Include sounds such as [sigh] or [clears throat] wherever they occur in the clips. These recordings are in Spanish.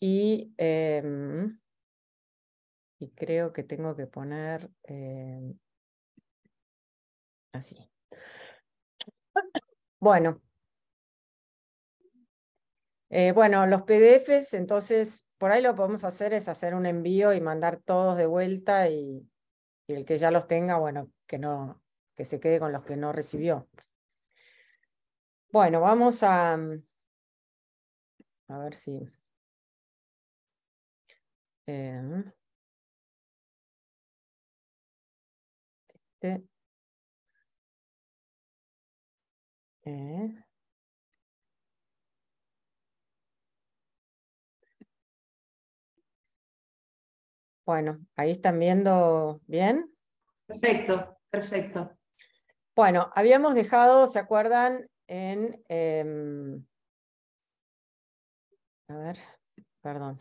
Y, em, y creo que tengo que poner em, así. Bueno. Eh, bueno, los PDFs, entonces, por ahí lo que podemos hacer es hacer un envío y mandar todos de vuelta y, y el que ya los tenga, bueno, que, no, que se quede con los que no recibió. Bueno, vamos a... A ver si... Em, este, eh, bueno, ahí están viendo bien. Perfecto, perfecto. Bueno, habíamos dejado, ¿se acuerdan? En. Em, a ver, perdón.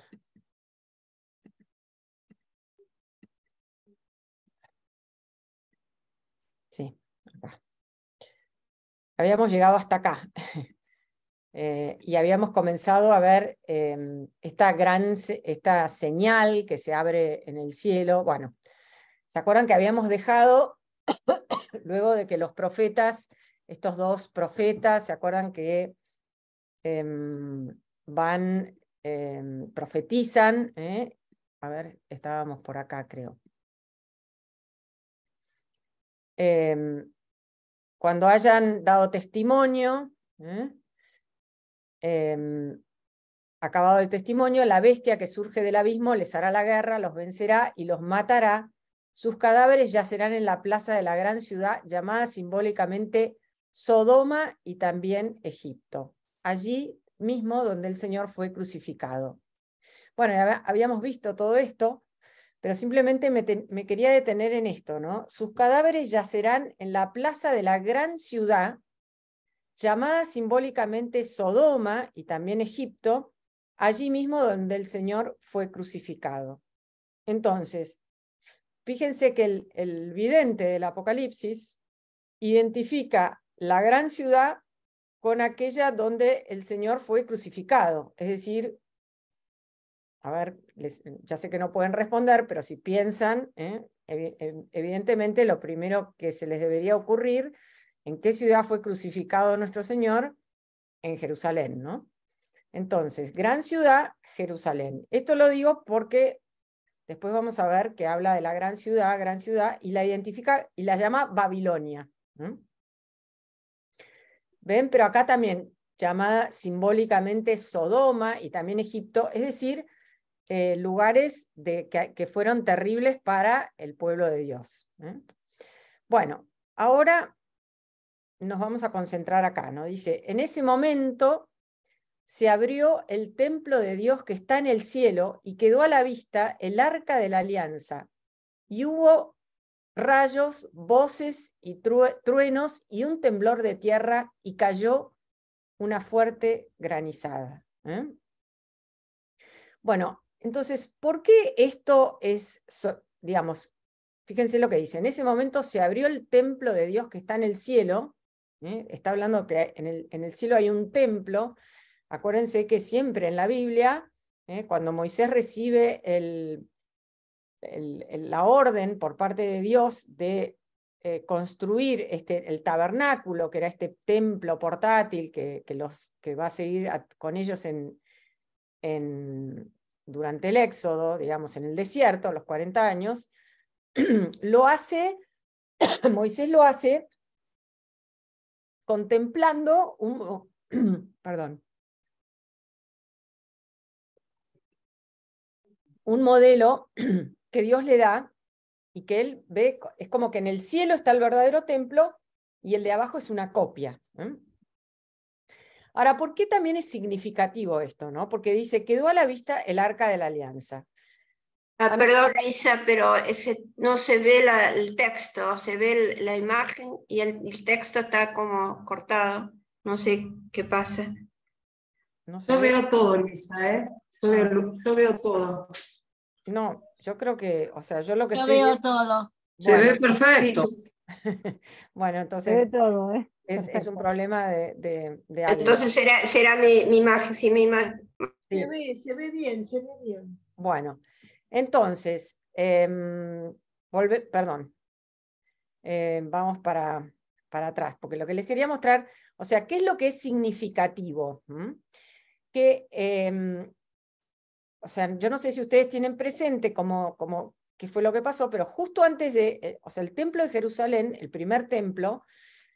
habíamos llegado hasta acá [laughs] eh, y habíamos comenzado a ver em, esta gran esta señal que se abre en el cielo. Bueno, ¿se acuerdan que habíamos dejado, [coughs] luego de que los profetas, estos dos profetas, ¿se acuerdan que em, van, em, profetizan? Eh? A ver, estábamos por acá, creo cuando hayan dado testimonio, ¿eh? em, acabado el testimonio, la bestia que surge del abismo les hará la guerra, los vencerá y los matará. Sus cadáveres yacerán en la plaza de la gran ciudad llamada simbólicamente Sodoma y también Egipto, allí mismo donde el Señor fue crucificado. Bueno, habíamos visto todo esto pero simplemente me, quería detener en esto, ¿no? Sus cadáveres yacerán en la plaza de la gran ciudad, llamada simbólicamente Sodoma y también Egipto, allí mismo donde el Señor fue crucificado. Entonces, fíjense que el vidente del Apocalipsis identifica la gran ciudad con aquella donde el Señor fue crucificado, es decir, a ver, ya sé que no pueden responder, pero si piensan, ¿eh? evidentemente lo primero que se les debería ocurrir, ¿en qué ciudad fue crucificado nuestro Señor? En Jerusalén, ¿no? Entonces, gran ciudad, Jerusalén. Esto lo digo porque después vamos a ver que habla de la gran ciudad, gran ciudad, y la identifica y la llama Babilonia. ¿Ven? Pero acá también, llamada simbólicamente Sodoma y también Egipto, es decir, eh, lugares que, fueron terribles para el pueblo de Dios. ¿eh? Bueno, ahora nos vamos a concentrar acá, ¿no? Dice, en ese momento se abrió el templo de Dios que está en el cielo y quedó a la vista el arca de la alianza. Y hubo rayos, voces y truenos y un temblor de tierra y cayó una fuerte granizada. ¿eh? Bueno, entonces, ¿por qué esto es, digamos, fíjense lo que dice, en ese momento se abrió el templo de Dios que está en el cielo, ¿eh? está hablando que en el, cielo hay un templo, acuérdense que siempre en la Biblia, ¿eh? cuando Moisés recibe la orden por parte de Dios de eh, construir este, el tabernáculo, que era este templo portátil que, va a seguir con ellos en, durante el éxodo, digamos, en el desierto, a los 40 años, [clears throat] lo hace, [clears throat] Moisés lo hace contemplando un, [clears throat] perdón, un modelo que Dios le da y que él ve, es como que en el cielo está el verdadero templo y el de abajo es una copia. Ahora, ¿por qué también es significativo esto? ¿no? Porque dice, quedó a la vista el arca de la alianza. Ah, perdón, Isa, pero ese, no se ve el texto, se ve la imagen y el, texto está como cortado. No sé qué pasa. No yo veo todo, Lisa, ¿eh? Yo veo, todo. No, yo creo que, o sea, yo lo que yo veo todo. Se ve perfecto. [laughs] bueno, entonces... Se ve todo, ¿eh? Es, un problema de, de, Entonces será, mi, imagen, sí, mi imagen. Se, ve, se, ve, bien, se ve bien. Bueno, entonces, em, vuelve perdón, em, vamos para, para atrás, porque lo que les quería mostrar, o sea, ¿qué es lo que es significativo? ¿Mm? Que, em, o sea, yo no sé si ustedes tienen presente como, como qué fue lo que pasó, pero justo antes de, eh, o sea, el templo de Jerusalén, el primer templo,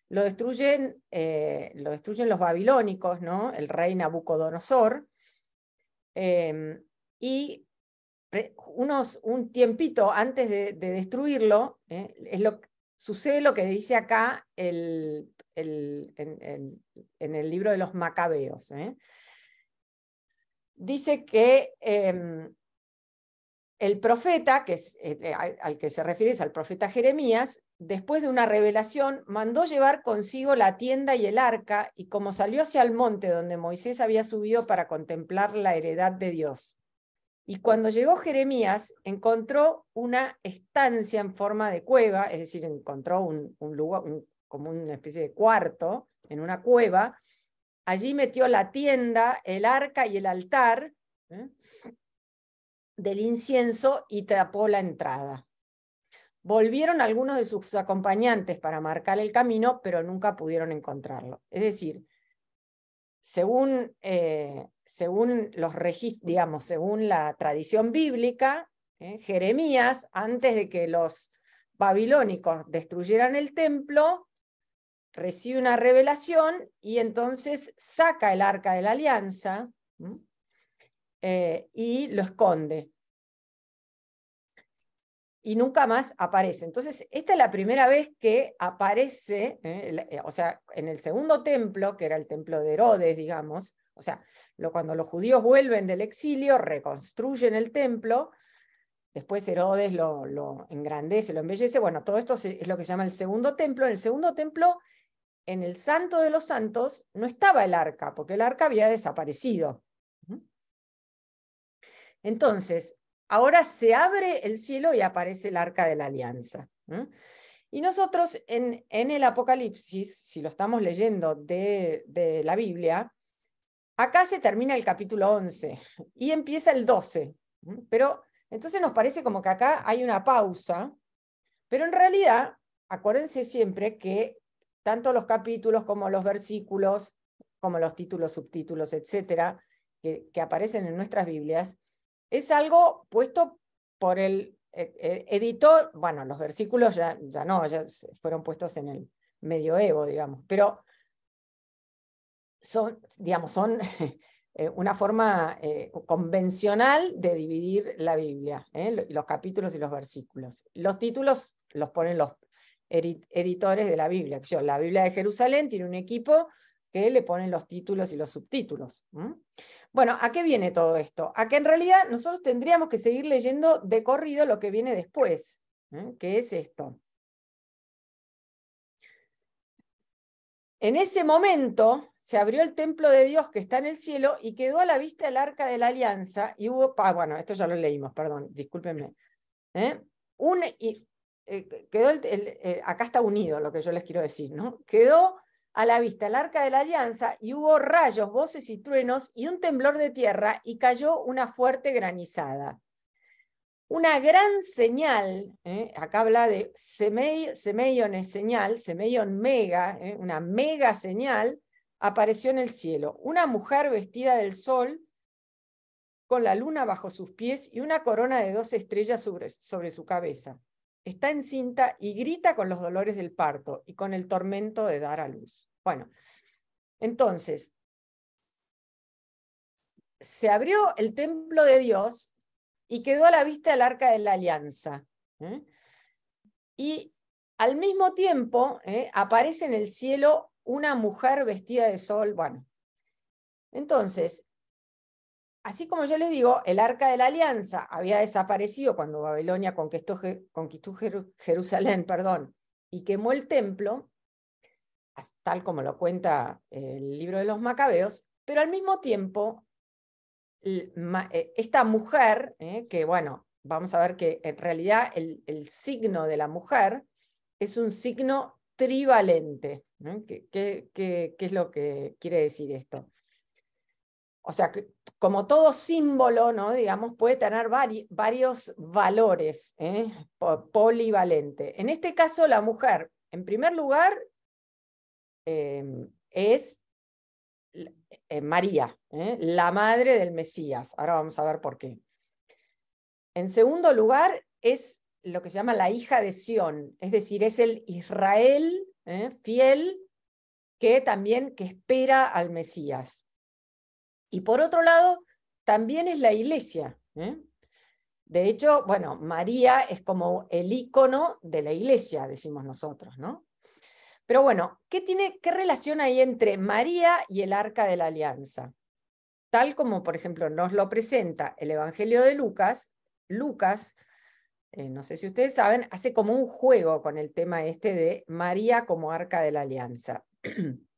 lo destruyen, eh, lo destruyen los babilónicos, ¿no? el rey Nabucodonosor, em, y unos, un tiempito antes de, destruirlo, eh, es lo, sucede lo que dice acá el, en, el libro de los macabeos. ¿eh? Dice que em, el profeta, que es, al que se refiere es al profeta Jeremías, después de una revelación, mandó llevar consigo la tienda y el arca, y como salió hacia el monte donde Moisés había subido para contemplar la heredad de Dios. Y cuando llegó Jeremías, encontró una estancia en forma de cueva, es decir, encontró un, lugar, como una especie de cuarto en una cueva. Allí metió la tienda, el arca y el altar ¿eh? del incienso y tapó la entrada. Volvieron algunos de sus acompañantes para marcar el camino, pero nunca pudieron encontrarlo. Es decir, según, eh, según los digamos, según la tradición bíblica, eh, Jeremías, antes de que los babilónicos destruyeran el templo, recibe una revelación y entonces saca el arca de la alianza eh, y lo esconde y nunca más aparece. Entonces, esta es la primera vez que aparece, ¿eh? Eh, o sea, en el segundo templo, que era el templo de Herodes, digamos, o sea, cuando los judíos vuelven del exilio, reconstruyen el templo, después Herodes lo, lo engrandece, lo embellece, bueno, todo esto es lo que se llama el segundo templo. En el segundo templo, en el santo de los santos, no estaba el arca, porque el arca había desaparecido. Entonces, ahora se abre el cielo y aparece el arca de la alianza. Y nosotros en, el Apocalipsis, si lo estamos leyendo de, la Biblia, acá se termina el capítulo 11 y empieza el 12. Pero entonces nos parece como que acá hay una pausa, pero en realidad, acuérdense siempre que tanto los capítulos como los versículos, como los títulos, subtítulos, etcétera, que aparecen en nuestras Biblias, es algo puesto por el eh, eh, editor, bueno, los versículos ya, ya no, ya fueron puestos en el medioevo, digamos, pero son, digamos, son [laughs] eh, una forma convencional de dividir la Biblia, los capítulos y los versículos. Los títulos los ponen los editores de la Biblia. La Biblia de Jerusalén tiene un equipo que le ponen los títulos y los subtítulos. Bueno, ¿a qué viene todo esto? A que en realidad nosotros tendríamos que seguir leyendo de corrido lo que viene después, ¿Qué es esto. En ese momento se abrió el templo de Dios que está en el cielo y quedó a la vista el arca de la alianza y hubo, ah, bueno, esto ya lo leímos, perdón, discúlpenme. ¿eh? Eh, quedó eh, acá está unido lo que yo les quiero decir, ¿no? Quedó a la vista el arca de la alianza y hubo rayos, voces y truenos y un temblor de tierra y cayó una fuerte granizada. Una gran señal, ¿eh? acá habla de semeion señal, semeion mega, ¿eh? una mega señal, apareció en el cielo. Una mujer vestida del sol, con la luna bajo sus pies y una corona de dos estrellas sobre su cabeza está encinta y grita con los dolores del parto y con el tormento de dar a luz. Bueno, entonces, se abrió el templo de Dios y quedó a la vista el arca de la alianza. ¿eh? Y al mismo tiempo ¿eh? aparece en el cielo una mujer vestida de sol. Bueno, entonces, así como yo les digo, el arca de la alianza había desaparecido cuando Babilonia conquistó, Jerusalén perdón, y quemó el templo, tal como lo cuenta el libro de los macabeos, pero al mismo tiempo, eh, esta mujer, eh, que bueno, vamos a ver que en realidad el, signo de la mujer es un signo trivalente. qué es lo que quiere decir esto? o sea, como todo símbolo, ¿no? digamos, puede tener varios valores, ¿eh? polivalente. En este caso, la mujer, en primer lugar, em, es eh, María, ¿eh? la madre del Mesías. Ahora vamos a ver por qué. En segundo lugar, es lo que se llama la hija de Sión, es decir, es el Israel fiel que también que espera al Mesías. Y por otro lado, también es la iglesia. ¿eh? De hecho, bueno, María es como el ícono de la iglesia, decimos nosotros, ¿no? Pero bueno, ¿qué, tiene, ¿qué relación hay entre María y el arca de la alianza? Tal como, por ejemplo, nos lo presenta el Evangelio de Lucas, Lucas, eh, no sé si ustedes saben, hace como un juego con el tema este de María como arca de la alianza. [clears throat]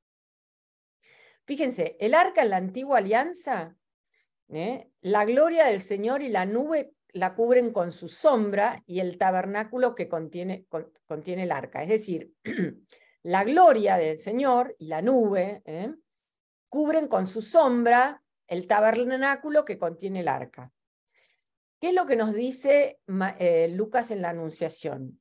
Fíjense, el arca en la antigua alianza, ¿eh? la gloria del Señor y la nube la cubren con su sombra y el tabernáculo que contiene, el arca. Es decir, [clears throat] la gloria del Señor y la nube ¿eh? cubren con su sombra el tabernáculo que contiene el arca. ¿Qué es lo que nos dice eh, Lucas en la Anunciación?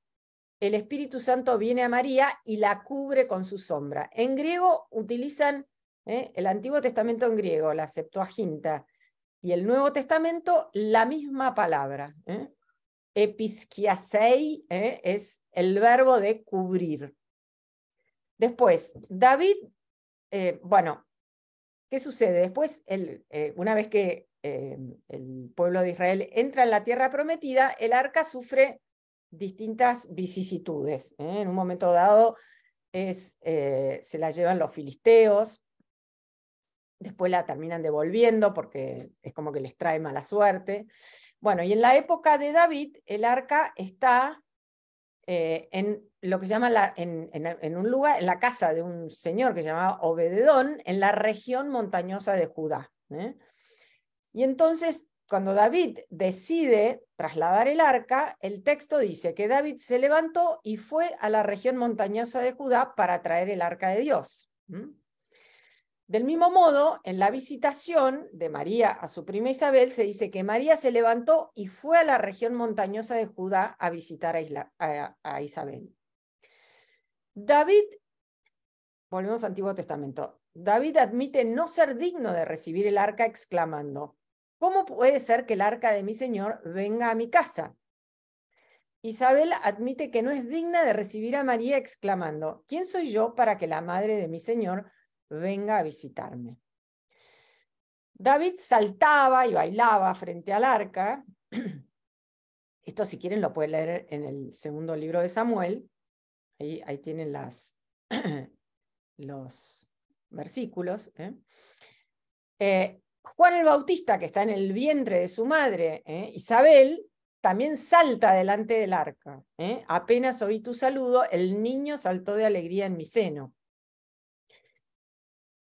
El Espíritu Santo viene a María y la cubre con su sombra. En griego utilizan ¿eh? el Antiguo Testamento en griego, la Septuaginta, y el Nuevo Testamento, la misma palabra. ¿eh? ¿eh? es el verbo de cubrir. Después, David, eh, bueno, ¿qué sucede? Después, una vez que el pueblo de Israel entra en la tierra prometida, el arca sufre distintas vicisitudes. En un momento dado, es, se la llevan los filisteos, después la terminan devolviendo porque es como que les trae mala suerte. Bueno, y en la época de David, el arca está eh, en lo que se llama la, en, en, un lugar, en la casa de un señor que se llamaba Obededón, en la región montañosa de Judá. ¿eh? Y entonces, cuando David decide trasladar el arca, el texto dice que David se levantó y fue a la región montañosa de Judá para traer el arca de Dios. Del mismo modo, en la visitación de María a su prima Isabel se dice que María se levantó y fue a la región montañosa de Judá a visitar a, Isabel. David, volvemos al Antiguo Testamento, David admite no ser digno de recibir el arca exclamando, ¿cómo puede ser que el arca de mi Señor venga a mi casa? Isabel admite que no es digna de recibir a María exclamando, ¿quién soy yo para que la madre de mi Señor venga a visitarme. David saltaba y bailaba frente al arca. [clears throat] Esto si quieren lo pueden leer en el segundo libro de Samuel. Ahí, tienen las, [clears throat] los versículos. ¿eh? Eh, Juan el Bautista, que está en el vientre de su madre, ¿eh? Isabel, también salta delante del arca. Apenas oí tu saludo, el niño saltó de alegría en mi seno.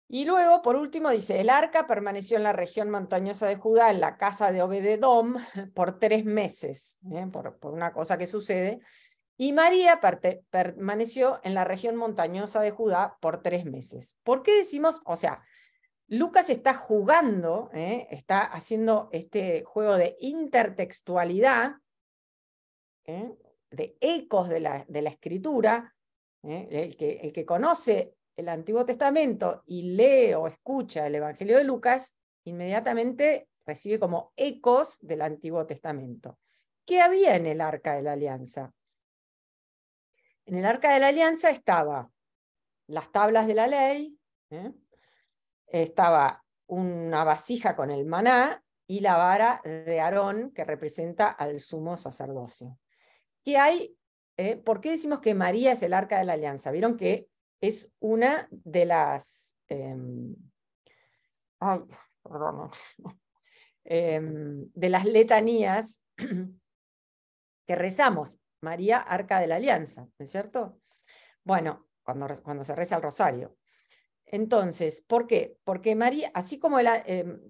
Y luego, por último, dice, el arca permaneció en la región montañosa de Judá, en la casa de Obededom, [laughs] por tres meses, ¿eh? por, una cosa que sucede. Y María permaneció en la región montañosa de Judá por tres meses. ¿Por qué decimos, o sea, Lucas está jugando, ¿eh? está haciendo este juego de intertextualidad, ¿eh? de ecos de la, de la escritura, El, que, el, que, conoce el Antiguo Testamento y lee o escucha el Evangelio de Lucas, inmediatamente recibe como ecos del Antiguo Testamento. ¿Qué había en el Arca de la Alianza? En el Arca de la Alianza estaba las tablas de la ley, ¿eh? estaba una vasija con el maná y la vara de Aarón que representa al sumo sacerdocio. ¿Qué hay? Eh? ¿Por qué decimos que María es el arca de la alianza? Vieron que es una de las... Em, em, de las letanías [clears throat] que rezamos, María Arca de la Alianza, ¿no es cierto? Bueno, cuando, cuando se reza el rosario. Entonces, ¿por qué? Porque María, así como em,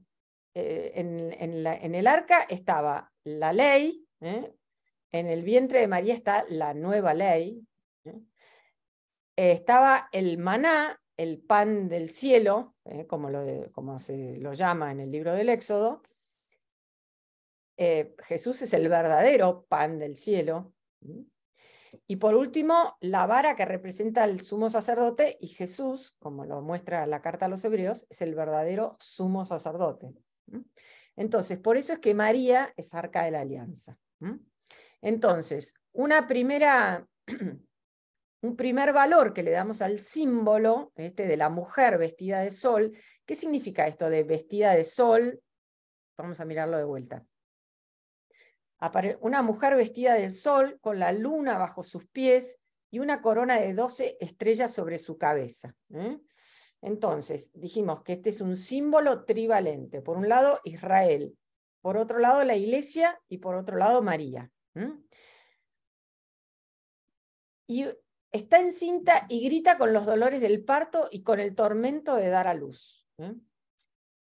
eh, en, en, el arca estaba la ley, ¿eh? en el vientre de María está la nueva ley, eh, estaba el maná, el pan del cielo, eh, como, lo como, se lo llama en el libro del Éxodo. Eh, Jesús es el verdadero pan del cielo. Y por último, la vara que representa al sumo sacerdote y Jesús, como lo muestra la carta a los hebreos, es el verdadero sumo sacerdote. Entonces, por eso es que María es arca de la alianza. Entonces, una primera [clears throat] un primer valor que le damos al símbolo este, de la mujer vestida de sol. ¿Qué significa esto de vestida de sol? Vamos a mirarlo de vuelta. una mujer vestida de sol con la luna bajo sus pies y una corona de 12 estrellas sobre su cabeza. ¿eh? Entonces, dijimos que este es un símbolo trivalente. Por un lado, Israel. Por otro lado, la iglesia y por otro lado, María. Y está encinta y grita con los dolores del parto y con el tormento de dar a luz. ¿eh?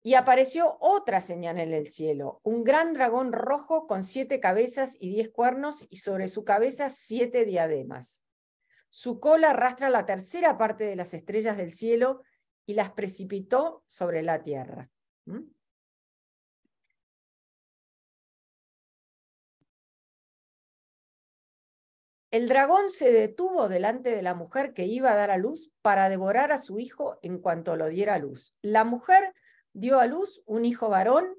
Y apareció otra señal en el cielo, un gran dragón rojo con siete cabezas y diez cuernos y sobre su cabeza siete diademas. Su cola arrastra la tercera parte de las estrellas del cielo y las precipitó sobre la tierra. El dragón se detuvo delante de la mujer que iba a dar a luz para devorar a su hijo en cuanto lo diera a luz. La mujer dio a luz un hijo varón,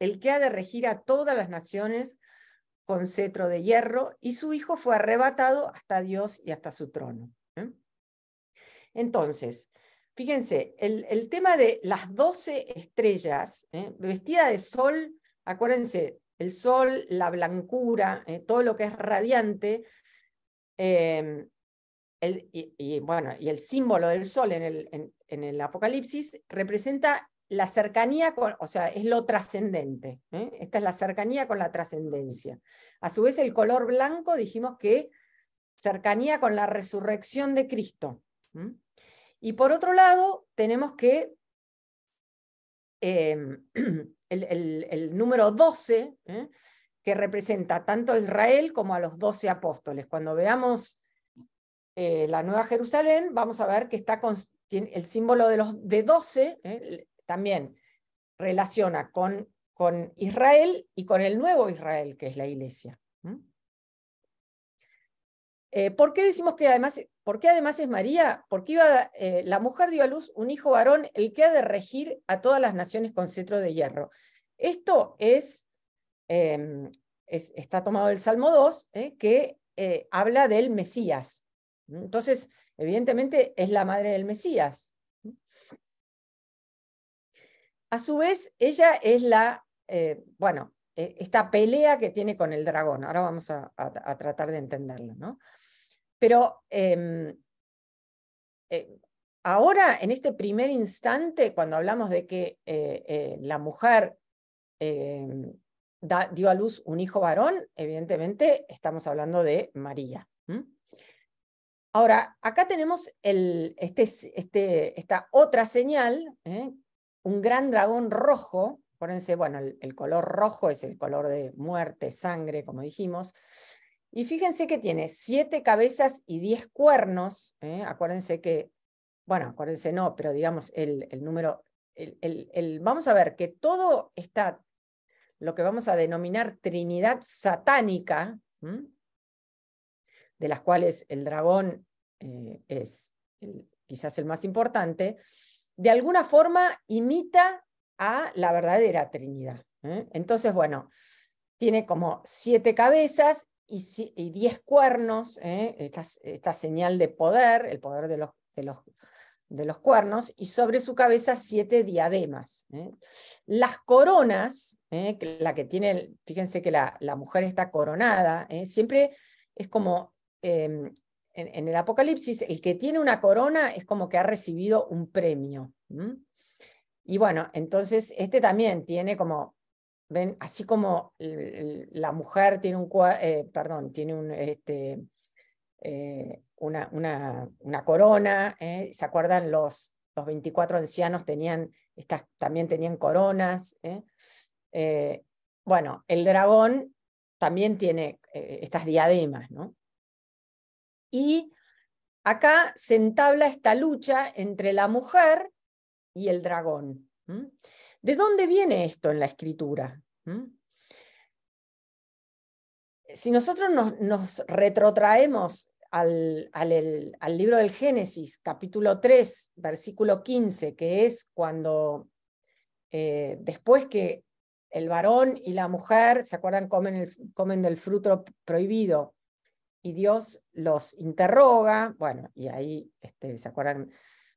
el que ha de regir a todas las naciones con cetro de hierro, y su hijo fue arrebatado hasta Dios y hasta su trono. ¿eh? Entonces, fíjense, el, tema de las doce estrellas, ¿eh? vestida de sol, acuérdense, el sol, la blancura, eh, todo lo que es radiante, eh, y, bueno, y el símbolo del sol en el, en, el, Apocalipsis representa la cercanía, con, o sea, es lo trascendente. ¿eh? Esta es la cercanía con la trascendencia. A su vez, el color blanco, dijimos que cercanía con la resurrección de Cristo. Y por otro lado, tenemos que Em, [clears throat] el, número 12, ¿eh? que representa tanto a Israel como a los 12 apóstoles. Cuando veamos eh, la Nueva Jerusalén, vamos a ver que está con, el símbolo de los de 12, ¿eh? también relaciona con, con Israel y con el nuevo Israel, que es la iglesia. ¿Por qué decimos que además ¿Por qué además es María? Porque iba, eh, la mujer dio a luz un hijo varón, el que ha de regir a todas las naciones con cetro de hierro. Esto es, em, está tomado del Salmo 2, eh, que eh, habla del Mesías. Entonces, evidentemente es la madre del Mesías. A su vez, ella es la, bueno, esta pelea que tiene con el dragón. Ahora vamos a, a tratar de entenderla. ¿no? Pero em, eh, ahora, en este primer instante, cuando hablamos de que eh, eh, la mujer em, dio a luz un hijo varón, evidentemente estamos hablando de María. Ahora, acá tenemos este, este, esta otra señal, un gran dragón rojo, acuérdense, bueno, el color rojo es el color de muerte, sangre, como dijimos, y fíjense que tiene siete cabezas y diez cuernos. ¿eh? Acuérdense que, bueno, acuérdense no, pero digamos el, número, el, vamos a ver que todo está, lo que vamos a denominar trinidad satánica, de las cuales el dragón eh, es quizás el más importante, de alguna forma imita a la verdadera Trinidad. ¿eh? Entonces, bueno, tiene como siete cabezas y, diez cuernos, ¿eh? esta, señal de poder, el poder de los, de los, de los cuernos, y sobre su cabeza siete diademas. ¿eh? Las coronas, ¿eh? la que tiene, fíjense que la, la mujer está coronada, siempre es como em, en, el Apocalipsis, el que tiene una corona es como que ha recibido un premio. Y bueno, entonces este también tiene como así como la mujer tiene un, eh, perdón, tiene este, eh, una, corona, eh, ¿se acuerdan? Los, los 24 ancianos tenían, estas, también tenían coronas. bueno, el dragón también tiene estas diademas, ¿no? Y acá se entabla esta lucha entre la mujer y el dragón. ¿De dónde viene esto en la escritura? ¿Mm? Si nosotros nos, retrotraemos al, libro del Génesis, capítulo 3, versículo 15, que es cuando eh, después que el varón y la mujer, ¿se acuerdan? Comen, el, comen del fruto prohibido y Dios los interroga, bueno, y ahí, este, ¿se acuerdan?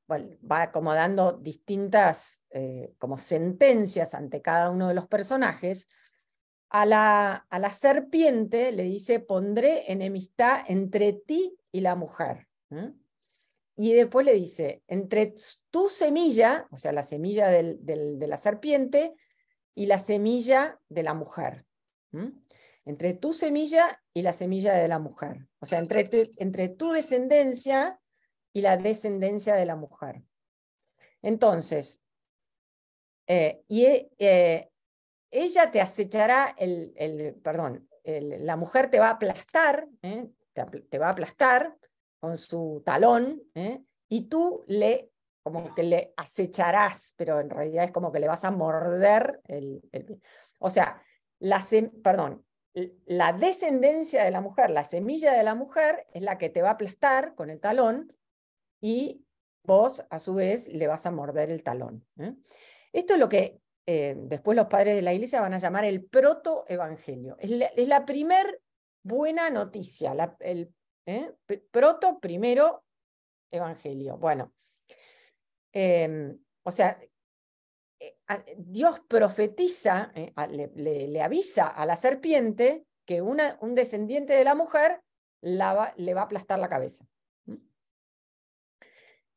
va acomodando distintas eh, como sentencias ante cada uno de los personajes, a la, a la, serpiente le dice, pondré enemistad entre ti y la mujer. Y después le dice, entre tu semilla, o sea, la semilla del, de la serpiente y la semilla de la mujer. Entre tu semilla y la semilla de la mujer. O sea, entre entre tu descendencia y la descendencia de la mujer. Entonces, eh, y, eh, eh, ella te acechará, el, el perdón, la mujer te va a aplastar, te, va a aplastar con su talón, y tú le, como que le acecharás, pero en realidad es como que le vas a morder el... o sea, la, perdón, la descendencia de la mujer, la semilla de la mujer, es la que te va a aplastar con el talón y vos a su vez le vas a morder el talón. ¿eh? Esto es lo que eh, después los padres de la iglesia van a llamar el proto Es es la primer buena noticia, el ¿eh? proto primero evangelio. Bueno, em, o sea, Dios profetiza, le, avisa a la serpiente que una, un descendiente de la mujer le va a aplastar la cabeza.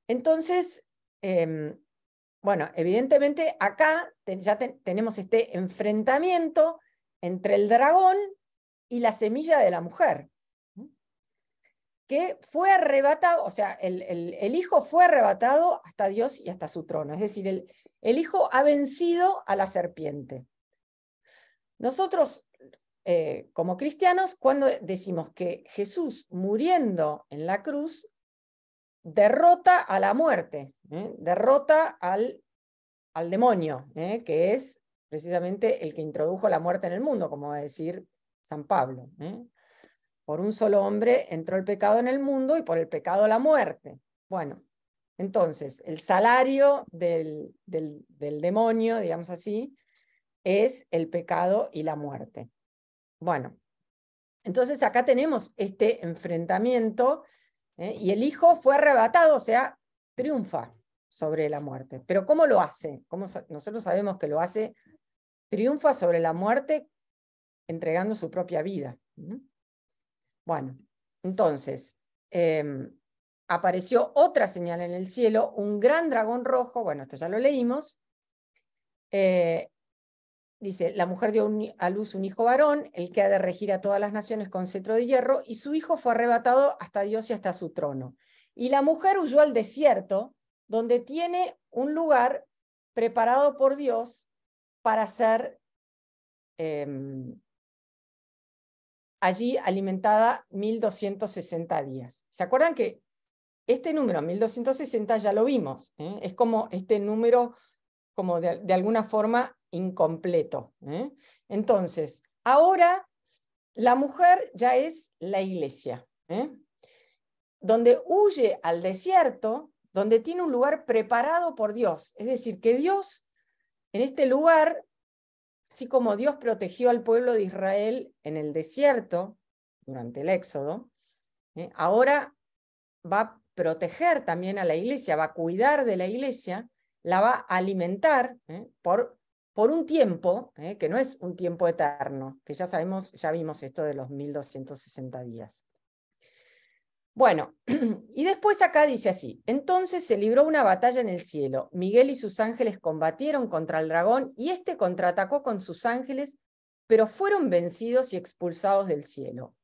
Entonces, em, bueno, evidentemente acá ya tenemos este enfrentamiento entre el dragón y la semilla de la mujer, que fue arrebatado, o sea, el, hijo fue arrebatado hasta Dios y hasta su trono, es decir, el, hijo ha vencido a la serpiente. Nosotros, eh, como cristianos, cuando decimos que Jesús muriendo en la cruz derrota a la muerte, ¿eh? derrota al, al demonio, ¿eh? que es precisamente el que introdujo la muerte en el mundo, como va a decir San Pablo. ¿eh? Por un solo hombre entró el pecado en el mundo y por el pecado la muerte. Bueno, entonces, el salario del, del demonio, digamos así, es el pecado y la muerte. Bueno, entonces acá tenemos este enfrentamiento ¿eh? Y el hijo fue arrebatado, o sea, triunfa sobre la muerte. Pero ¿cómo lo hace? nosotros sabemos que lo hace, triunfa sobre la muerte entregando su propia vida. Bueno, entonces, em, apareció otra señal en el cielo, un gran dragón rojo, bueno, esto ya lo leímos, eh, dice, la mujer dio a luz un hijo varón, el que ha de regir a todas las naciones con cetro de hierro, y su hijo fue arrebatado hasta Dios y hasta su trono. Y la mujer huyó al desierto, donde tiene un lugar preparado por Dios para ser em, allí alimentada 1260 días. ¿Se acuerdan que este número, 1260, ya lo vimos? Eh? Es como este número, como de alguna forma incompleto. ¿eh? Entonces, ahora la mujer ya es la iglesia, ¿eh? donde huye al desierto, donde tiene un lugar preparado por Dios. Es decir, que Dios en este lugar, así como Dios protegió al pueblo de Israel en el desierto durante el Éxodo, ¿eh? ahora va a proteger también a la iglesia, va a cuidar de la iglesia, la va a alimentar por por un tiempo, ¿eh? que no es un tiempo eterno, que ya sabemos, ya vimos esto de los 1260 días. Bueno, [clears throat] y después acá dice así, entonces se libró una batalla en el cielo, Miguel y sus ángeles combatieron contra el dragón y este contraatacó con sus ángeles, pero fueron vencidos y expulsados del cielo.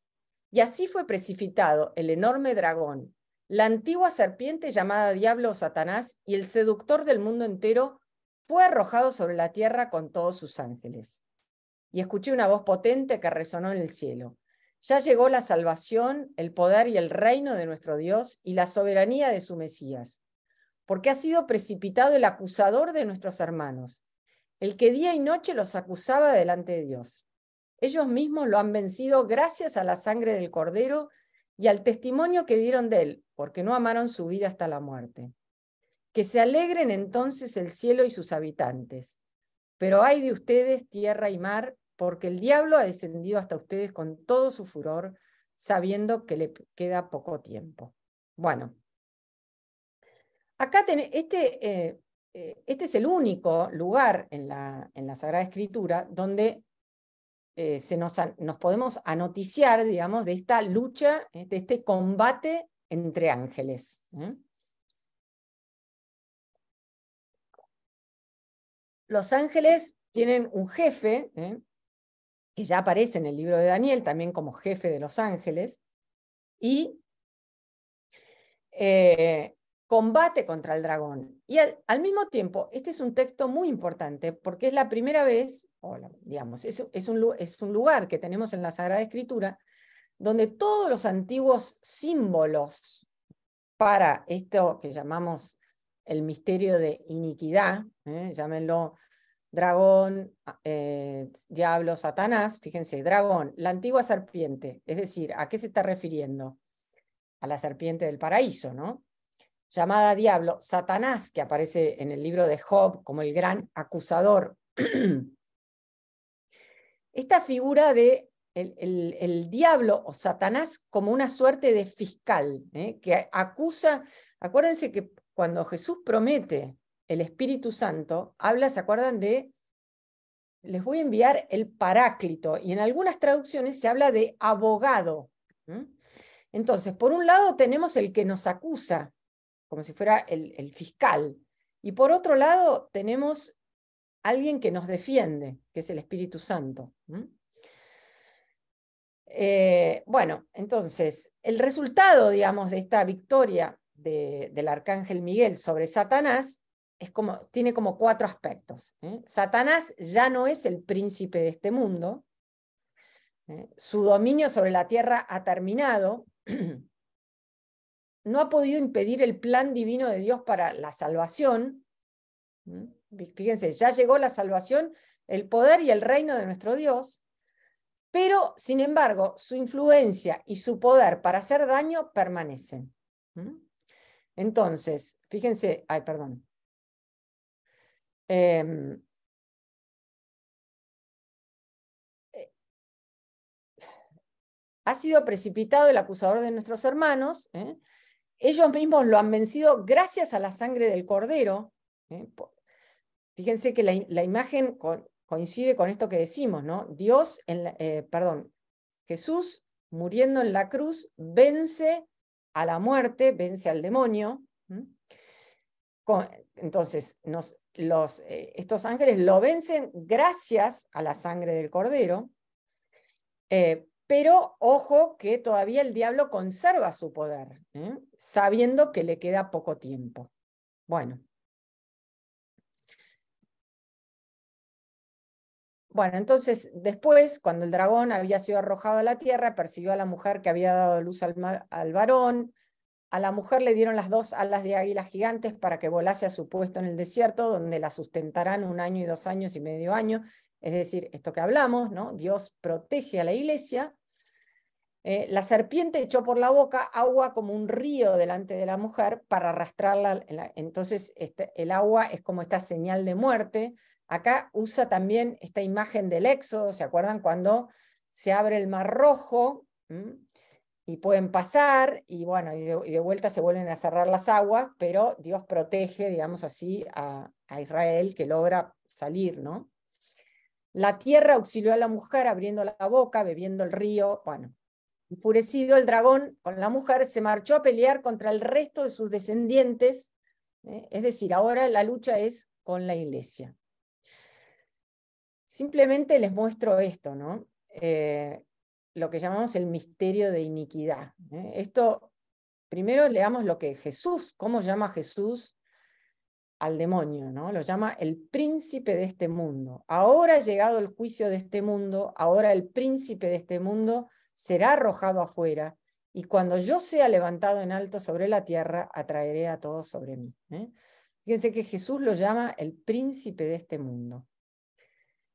Y así fue precipitado el enorme dragón, la antigua serpiente llamada Diablo o Satanás y el seductor del mundo entero fue arrojado sobre la tierra con todos sus ángeles. Y escuché una voz potente que resonó en el cielo. Ya llegó la salvación, el poder y el reino de nuestro Dios y la soberanía de su Mesías, porque ha sido precipitado el acusador de nuestros hermanos, el que día y noche los acusaba delante de Dios. Ellos mismos lo han vencido gracias a la sangre del Cordero y al testimonio que dieron de él, porque no amaron su vida hasta la muerte. Que se alegren entonces el cielo y sus habitantes. Pero hay de ustedes, tierra y mar, porque el diablo ha descendido hasta ustedes con todo su furor, sabiendo que le queda poco tiempo. Bueno, acá este, eh, eh, este es el único lugar en la, en la Sagrada Escritura donde eh, se nos, nos, podemos anoticiar, digamos, de esta lucha, de este combate entre ángeles. los ángeles tienen un jefe, ¿eh? que ya aparece en el libro de Daniel, también como jefe de los ángeles, y eh, combate contra el dragón. Y al, mismo tiempo, este es un texto muy importante porque es la primera vez, digamos, es, un, es un lugar que tenemos en la Sagrada Escritura donde todos los antiguos símbolos para esto que llamamos el misterio de iniquidad, ¿eh? llámenlo dragón, eh, diablo, satanás, fíjense, dragón, la antigua serpiente, es decir, ¿a qué se está refiriendo? A la serpiente del paraíso, ¿no? Llamada diablo, satanás, que aparece en el libro de Job como el gran acusador. [clears throat] Esta figura de el, diablo o Satanás como una suerte de fiscal ¿eh? que acusa, acuérdense que cuando Jesús promete el Espíritu Santo, habla, ¿se acuerdan de? Les voy a enviar el paráclito y en algunas traducciones se habla de abogado. Entonces, por un lado tenemos el que nos acusa, como si fuera el, fiscal, y por otro lado tenemos alguien que nos defiende, que es el Espíritu Santo. Eh, bueno, entonces, el resultado, digamos, de esta victoria del arcángel Miguel sobre Satanás es como, tiene como cuatro aspectos. ¿eh? Satanás ya no es el príncipe de este mundo, ¿eh? su dominio sobre la tierra ha terminado, [clears throat] no ha podido impedir el plan divino de Dios para la salvación. ¿eh? Fíjense, ya llegó la salvación, el poder y el reino de nuestro Dios, pero sin embargo su influencia y su poder para hacer daño permanecen. Entonces, fíjense, ay, perdón. Em, eh, ha sido precipitado el acusador de nuestros hermanos. ¿eh? Ellos mismos lo han vencido gracias a la sangre del cordero. ¿eh? Fíjense que la, imagen coincide con esto que decimos, ¿no? Dios, en perdón, Jesús muriendo en la cruz vence a la muerte, vence al demonio. Entonces, los, eh, estos ángeles lo vencen gracias a la sangre del cordero, eh, pero ojo que todavía el diablo conserva su poder, sabiendo que le queda poco tiempo. Bueno, Bueno, entonces después, cuando el dragón había sido arrojado a la tierra, persiguió a la mujer que había dado luz al, varón. A la mujer le dieron las dos alas de águilas gigantes para que volase a su puesto en el desierto, donde la sustentarán un año y dos años y medio año. Es decir, esto que hablamos, ¿no? Dios protege a la iglesia eh, la serpiente echó por la boca agua como un río delante de la mujer para arrastrarla. entonces, este, el agua es como esta señal de muerte. Acá usa también esta imagen del éxodo, ¿se acuerdan cuando se abre el mar rojo? ¿Mm? Y pueden pasar, y bueno, y de, vuelta se vuelven a cerrar las aguas, pero Dios protege, digamos así, a, a Israel que logra salir, ¿no? La tierra auxilió a la mujer abriendo la boca, bebiendo el río, bueno, Enfurecido el dragón con la mujer, se marchó a pelear contra el resto de sus descendientes, ¿eh? es decir, ahora la lucha es con la iglesia. Simplemente les muestro esto, ¿no? Eh, lo que llamamos el misterio de iniquidad. ¿eh? Esto, primero leamos lo que Jesús, cómo llama Jesús al demonio, ¿no? Lo llama el príncipe de este mundo. Ahora ha llegado el juicio de este mundo, ahora el príncipe de este mundo será arrojado afuera, y cuando yo sea levantado en alto sobre la tierra, atraeré a todos sobre mí. ¿eh? Fíjense que Jesús lo llama el príncipe de este mundo.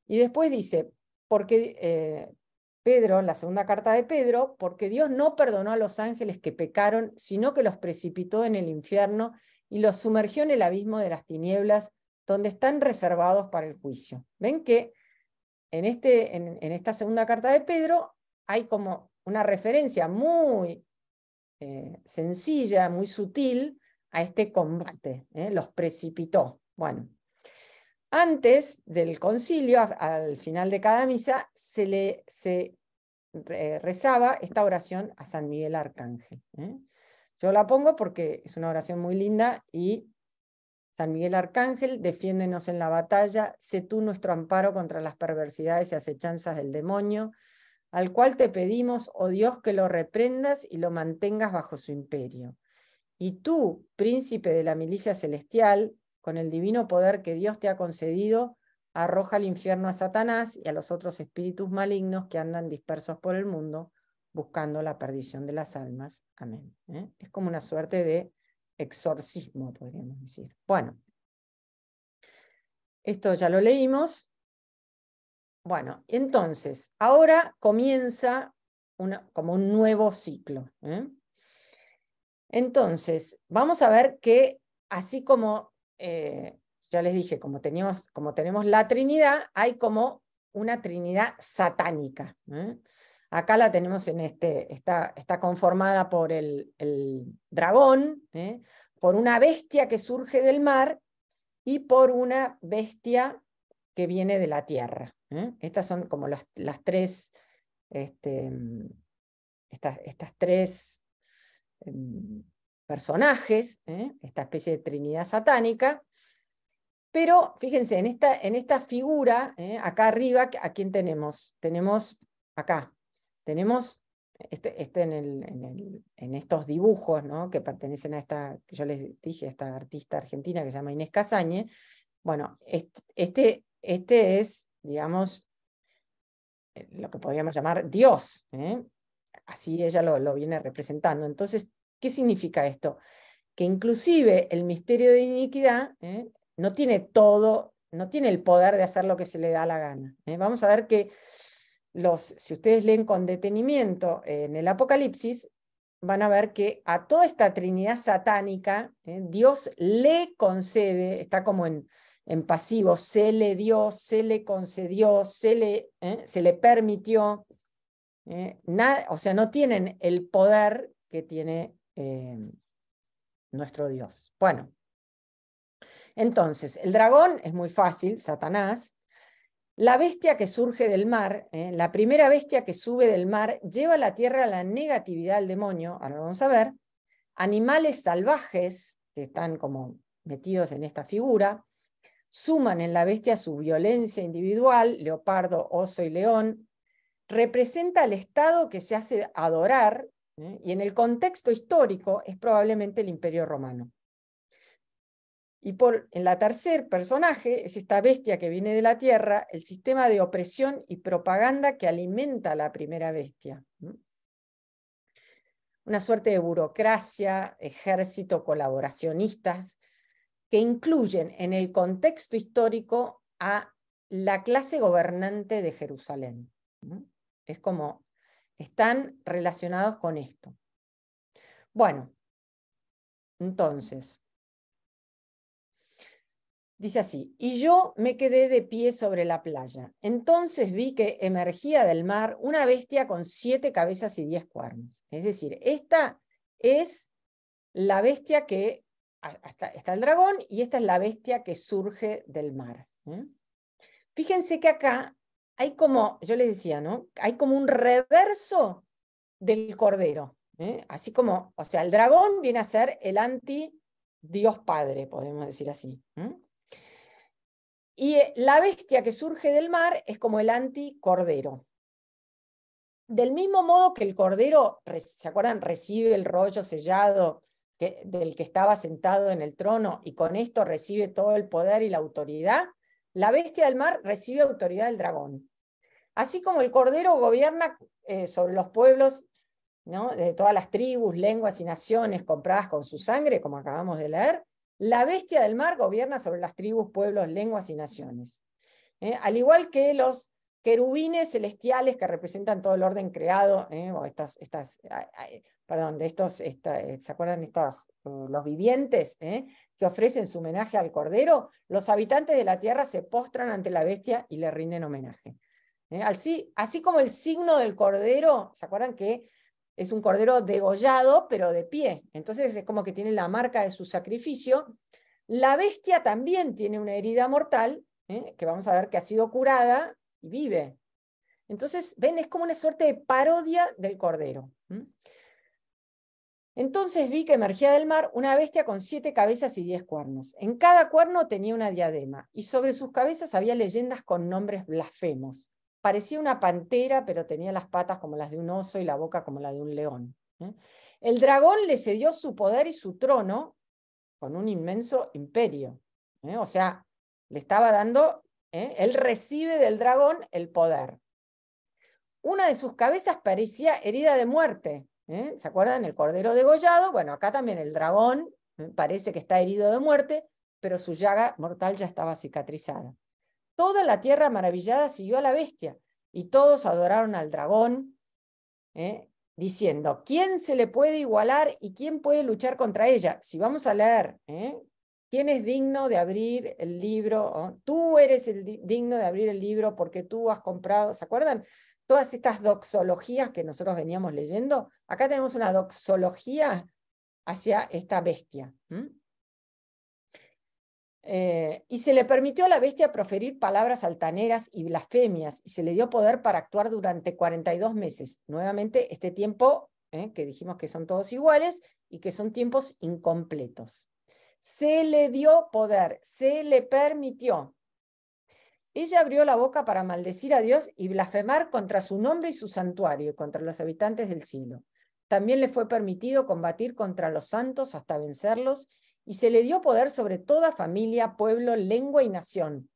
Y después dice, porque eh, Pedro, la segunda carta de Pedro, porque Dios no perdonó a los ángeles que pecaron, sino que los precipitó en el infierno y los sumergió en el abismo de las tinieblas, donde están reservados para el juicio. Ven que en, este, en esta segunda carta de Pedro hay como una referencia muy eh, sencilla, muy sutil a este combate, ¿eh? los precipitó. Bueno, antes del concilio, al final de cada misa, se le eh, rezaba esta oración a San Miguel Arcángel. Yo la pongo porque es una oración muy linda y San Miguel Arcángel, defiéndenos en la batalla, sé tú nuestro amparo contra las perversidades y acechanzas del demonio, al cual te pedimos, oh Dios, que lo reprendas y lo mantengas bajo su imperio. Y tú, príncipe de la milicia celestial, con el divino poder que Dios te ha concedido, arroja al infierno a Satanás y a los otros espíritus malignos que andan dispersos por el mundo buscando la perdición de las almas. Amén. ¿eh? Es como una suerte de exorcismo, podríamos decir. Bueno, esto ya lo leímos. Bueno, entonces, ahora comienza como un nuevo ciclo. ¿eh? Entonces, vamos a ver que así como, eh, ya les dije, como, como tenemos la Trinidad, hay como una Trinidad satánica. ¿eh? Acá la tenemos en este, está, está conformada por el, el dragón, por una bestia que surge del mar y por una bestia que viene de la tierra. ¿eh? Estas son como las, las tres, este, mm, estas, estas, tres em, personajes, ¿eh? esta especie de trinidad satánica. Pero fíjense, en esta, en esta figura, ¿eh? acá arriba, ¿a quién tenemos? Tenemos acá, tenemos este, este en, el, en, estos dibujos que pertenecen a esta, que yo les dije, a esta artista argentina que se llama Inés Casañe, bueno, este, este es, digamos, eh, lo que podríamos llamar Dios. ¿eh? Así ella lo, viene representando. Entonces, ¿qué significa esto? Que inclusive el misterio de iniquidad ¿eh? no tiene todo, no tiene el poder de hacer lo que se le da la gana. Vamos a ver que los, si ustedes leen con detenimiento en el Apocalipsis, van a ver que a toda esta Trinidad satánica, Dios le concede, está como en, en pasivo, se le dio, se le concedió, se le, ¿eh? se le permitió. ¿eh? nada, o sea, no tienen el poder que tiene eh, nuestro Dios. Bueno, entonces, el dragón es muy fácil, Satanás. La bestia que surge del mar, la primera bestia que sube del mar, lleva a la tierra la negatividad al demonio, ahora vamos a ver, animales salvajes que están como metidos en esta figura, suman en la bestia su violencia individual, leopardo, oso y león, representa al Estado que se hace adorar ¿eh? y en el contexto histórico es probablemente el Imperio Romano. Y por, en la tercer personaje es esta bestia que viene de la tierra, el sistema de opresión y propaganda que alimenta la primera bestia. Una suerte de burocracia, ejército, colaboracionistas, que incluyen en el contexto histórico a la clase gobernante de Jerusalén. Es como, están relacionados con esto. Bueno, entonces, dice así, y yo me quedé de pie sobre la playa. Entonces vi que emergía del mar una bestia con siete cabezas y diez cuernos. Es decir, esta es la bestia que está el dragón y esta es la bestia que surge del mar. Fíjense que acá hay como, yo les decía, ¿no? Hay como un reverso del cordero. Así como, o sea, el dragón viene a ser el anti Dios Padre, podemos decir así. Y eh, la bestia que surge del mar es como el anti-cordero. Del mismo modo que el cordero, ¿se acuerdan? Recibe el rollo sellado del que estaba sentado en el trono y con esto recibe todo el poder y la autoridad, la bestia del mar recibe autoridad del dragón. Así como el cordero gobierna eh, sobre los pueblos ¿no? de todas las tribus, lenguas y naciones compradas con su sangre, como acabamos de leer, la bestia del mar gobierna sobre las tribus, pueblos, lenguas y naciones. ¿eh? al igual que los querubines celestiales que representan todo el orden creado, ¿eh? o estas, perdón, de estos, eh, ¿se acuerdan estos, eh, los vivientes que ofrecen su homenaje al Cordero? Los habitantes de la tierra se postran ante la bestia y le rinden homenaje. Así, así como el signo del Cordero, ¿se acuerdan que es un Cordero degollado, pero de pie? Entonces es como que tiene la marca de su sacrificio. La bestia también tiene una herida mortal, que vamos a ver que ha sido curada y vive. Entonces, ven, es como una suerte de parodia del cordero. Entonces vi que emergía del mar una bestia con siete cabezas y diez cuernos. En cada cuerno tenía una diadema y sobre sus cabezas había leyendas con nombres blasfemos. Parecía una pantera, pero tenía las patas como las de un oso y la boca como la de un león. ¿eh? El dragón le cedió su poder y su trono con un inmenso imperio. ¿eh? O sea, le estaba dando ¿eh? Él recibe del dragón el poder. Una de sus cabezas parecía herida de muerte. ¿eh? ¿Se acuerdan? El cordero degollado. Bueno, acá también el dragón ¿eh? parece que está herido de muerte, pero su llaga mortal ya estaba cicatrizada. Toda la tierra maravillada siguió a la bestia y todos adoraron al dragón, diciendo, ¿quién se le puede igualar y quién puede luchar contra ella? Si vamos a leer ¿Quién es digno de abrir el libro? Tú eres el digno de abrir el libro porque tú has comprado, ¿se acuerdan? Todas estas doxologías que nosotros veníamos leyendo, acá tenemos una doxología hacia esta bestia. Eh, y se le permitió a la bestia proferir palabras altaneras y blasfemias, y se le dio poder para actuar durante 42 meses. Nuevamente, este tiempo, ¿eh? que dijimos que son todos iguales y que son tiempos incompletos se le dio poder, se le permitió. Ella abrió la boca para maldecir a Dios y blasfemar contra su nombre y su santuario y contra los habitantes del cielo. También le fue permitido combatir contra los santos hasta vencerlos y se le dio poder sobre toda familia, pueblo, lengua y nación.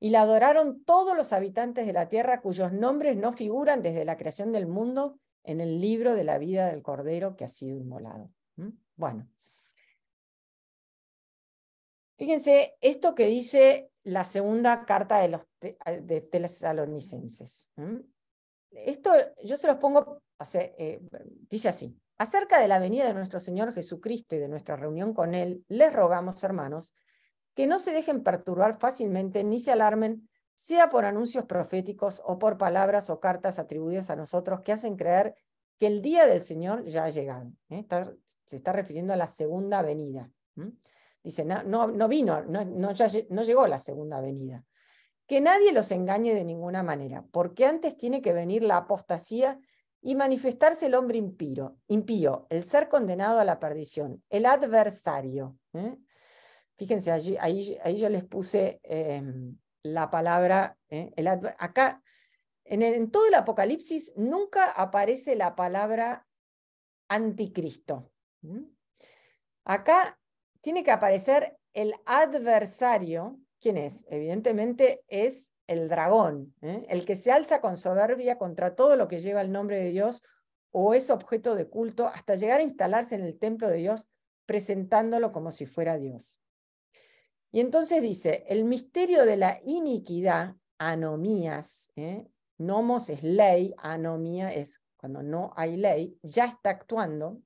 Y la adoraron todos los habitantes de la tierra cuyos nombres no figuran desde la creación del mundo en el libro de la vida del Cordero que ha sido inmolado. ¿Mm? Bueno, Fíjense esto que dice la segunda carta de los telesalonicenses. tesalonicenses. Esto yo se los pongo, eh, dice así, acerca de la venida de nuestro Señor Jesucristo y de nuestra reunión con Él, les rogamos, hermanos, que no se dejen perturbar fácilmente ni se alarmen, sea por anuncios proféticos o por palabras o cartas atribuidas a nosotros que hacen creer que el día del Señor ya ha llegado. ¿eh? se está refiriendo a la segunda venida. Dice, no, no, vino, no, no, llegó la segunda venida. Que nadie los engañe de ninguna manera, porque antes tiene que venir la apostasía y manifestarse el hombre impío, impío el ser condenado a la perdición, el adversario. ¿eh? Fíjense, allí, ahí, yo les puse em, la palabra, ¿eh? acá, en, todo el Apocalipsis nunca aparece la palabra anticristo. Acá tiene que aparecer el adversario, ¿quién es? Evidentemente es el dragón, ¿eh? el que se alza con soberbia contra todo lo que lleva el nombre de Dios o es objeto de culto hasta llegar a instalarse en el templo de Dios presentándolo como si fuera Dios. Y entonces dice, el misterio de la iniquidad, anomías, ¿eh? nomos es ley, anomía es cuando no hay ley, ya está actuando,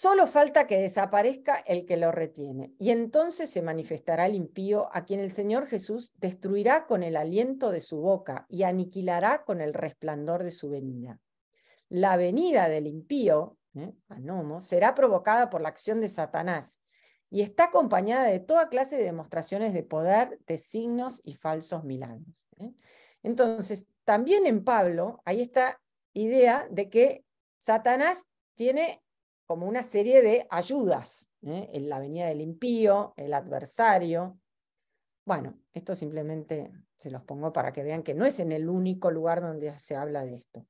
Solo falta que desaparezca el que lo retiene, y entonces se manifestará el impío a quien el Señor Jesús destruirá con el aliento de su boca y aniquilará con el resplandor de su venida. La venida del impío, ¿eh? anomo, será provocada por la acción de Satanás y está acompañada de toda clase de demostraciones de poder, de signos y falsos milagros. ¿eh? Entonces, también en Pablo hay esta idea de que Satanás tiene como una serie de ayudas, ¿eh? en la avenida del impío, el adversario. Bueno, esto simplemente se los pongo para que vean que no es en el único lugar donde se habla de esto.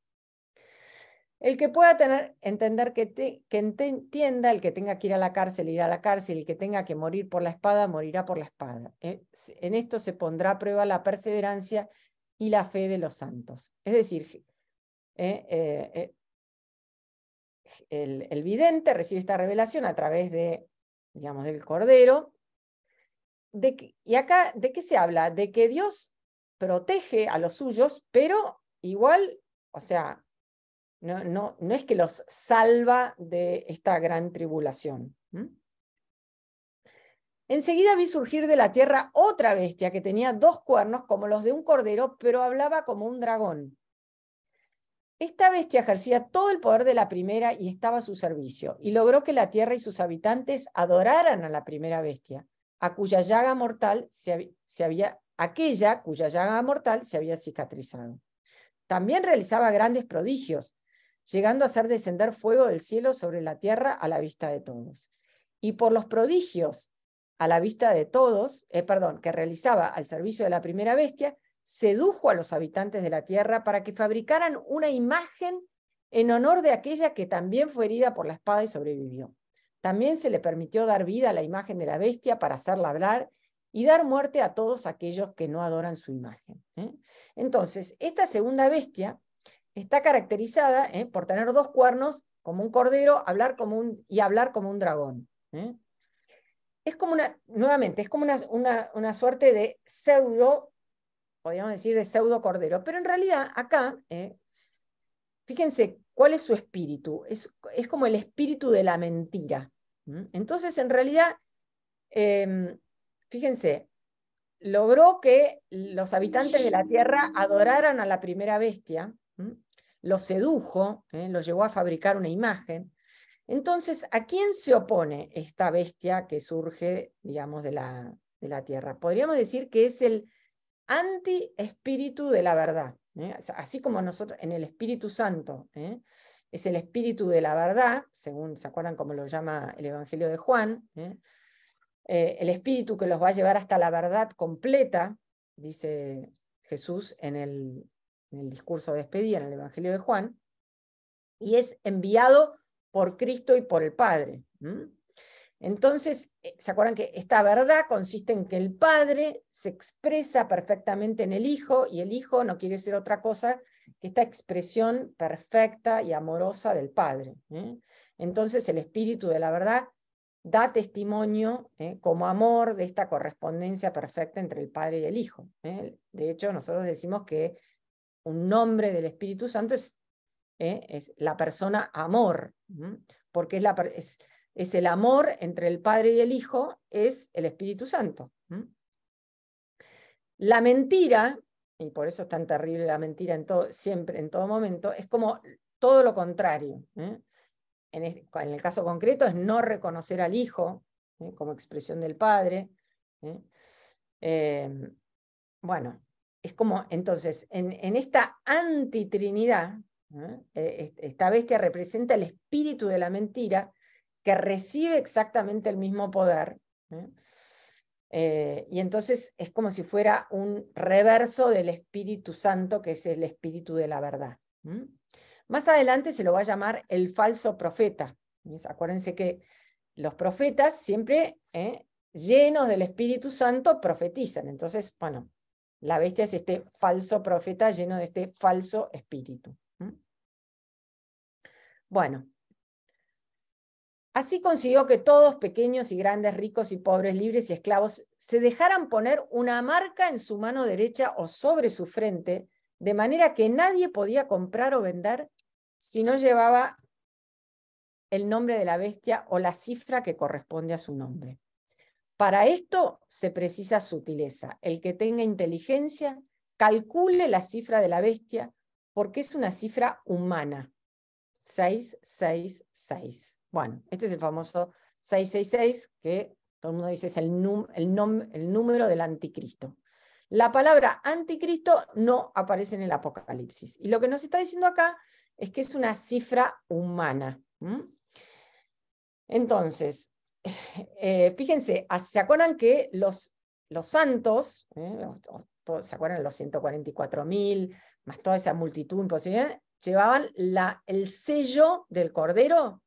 El que pueda tener, entender que, te, que entienda, el que tenga que ir a la cárcel, ir a la cárcel, el que tenga que morir por la espada, morirá por la espada. Eh, en esto se pondrá a prueba la perseverancia y la fe de los santos. Es decir, eh, el, vidente recibe esta revelación a través de, digamos, del Cordero. De y acá, ¿de qué se habla? De que Dios protege a los suyos, pero igual, o sea, no, no, es que los salva de esta gran tribulación. Enseguida vi surgir de la tierra otra bestia que tenía dos cuernos como los de un cordero, pero hablaba como un dragón. Esta bestia ejercía todo el poder de la primera y estaba a su servicio, y logró que la tierra y sus habitantes adoraran a la primera bestia, a cuya llaga mortal se, había, aquella cuya llaga mortal se había cicatrizado. También realizaba grandes prodigios, llegando a hacer descender fuego del cielo sobre la tierra a la vista de todos. Y por los prodigios a la vista de todos, eh, perdón, que realizaba al servicio de la primera bestia, sedujo a los habitantes de la tierra para que fabricaran una imagen en honor de aquella que también fue herida por la espada y sobrevivió. También se le permitió dar vida a la imagen de la bestia para hacerla hablar y dar muerte a todos aquellos que no adoran su imagen. ¿eh? Entonces, esta segunda bestia está caracterizada ¿eh? por tener dos cuernos como un cordero hablar como un, y hablar como un dragón. ¿eh? Es como una, nuevamente, es como una, una, una suerte de pseudo podríamos decir, de pseudo cordero. Pero en realidad acá, eh, fíjense cuál es su espíritu. Es, es, como el espíritu de la mentira. Entonces, en realidad, em, fíjense, logró que los habitantes de la tierra adoraran a la primera bestia, lo sedujo, ¿eh? lo llevó a fabricar una imagen. Entonces, ¿a quién se opone esta bestia que surge, digamos, de la, de la tierra? Podríamos decir que es el anti-espíritu de la verdad. ¿eh? Así como nosotros en el Espíritu Santo ¿eh? es el espíritu de la verdad, según se acuerdan cómo lo llama el Evangelio de Juan, ¿Eh? el espíritu que los va a llevar hasta la verdad completa, dice Jesús en el, el discurso de despedida, en el Evangelio de Juan, y es enviado por Cristo y por el Padre. Entonces, eh, ¿se acuerdan que esta verdad consiste en que el padre se expresa perfectamente en el hijo y el hijo no quiere ser otra cosa que esta expresión perfecta y amorosa del padre? ¿eh? Entonces, el espíritu de la verdad da testimonio ¿eh? como amor de esta correspondencia perfecta entre el padre y el hijo. De hecho, nosotros decimos que un nombre del Espíritu Santo es, es la persona amor, porque es la... persona es el amor entre el Padre y el Hijo, es el Espíritu Santo. La mentira, y por eso es tan terrible la mentira en todo, siempre, en todo momento, es como todo lo contrario. En, el caso concreto es no reconocer al Hijo como expresión del Padre. Em, bueno, es como, entonces, en esta antitrinidad, e, e, esta bestia representa el espíritu de la mentira que recibe exactamente el mismo poder. ¿eh? Eh, y entonces es como si fuera un reverso del Espíritu Santo, que es el Espíritu de la verdad. Más adelante se lo va a llamar el falso profeta. Acuérdense que los profetas siempre ¿eh? llenos del Espíritu Santo profetizan. Entonces, bueno, la bestia es este falso profeta lleno de este falso espíritu. Bueno, Así consiguió que todos, pequeños y grandes, ricos y pobres, libres y esclavos, se dejaran poner una marca en su mano derecha o sobre su frente, de manera que nadie podía comprar o vender si no llevaba el nombre de la bestia o la cifra que corresponde a su nombre. Para esto se precisa sutileza. El que tenga inteligencia, calcule la cifra de la bestia, porque es una cifra humana. 666. Bueno, este es el famoso 666, que todo el mundo dice es el, el, el número del anticristo. La palabra anticristo no aparece en el Apocalipsis. Y lo que nos está diciendo acá es que es una cifra humana. Entonces, [laughs] eh, fíjense, ah, ¿se acuerdan que los, los santos, ¿eh? ¿se acuerdan los 144.000, más toda esa multitud imposible, llevaban la, el sello del cordero?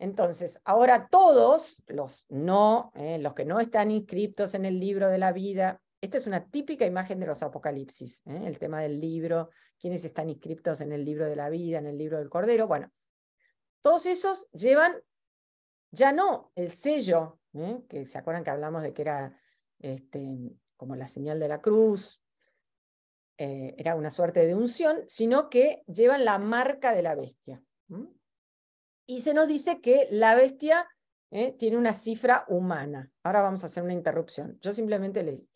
Entonces, ahora todos los no, eh, los que no están inscritos en el libro de la vida, esta es una típica imagen de los apocalipsis, eh, el tema del libro, quienes están inscritos en el libro de la vida, en el libro del cordero. Bueno, todos esos llevan ya no el sello, eh, que se acuerdan que hablamos de que era este, como la señal de la cruz, era una suerte de unción, sino que llevan la marca de la bestia y se nos dice que la bestia ¿eh? tiene una cifra humana. Ahora vamos a hacer una interrupción. Yo simplemente le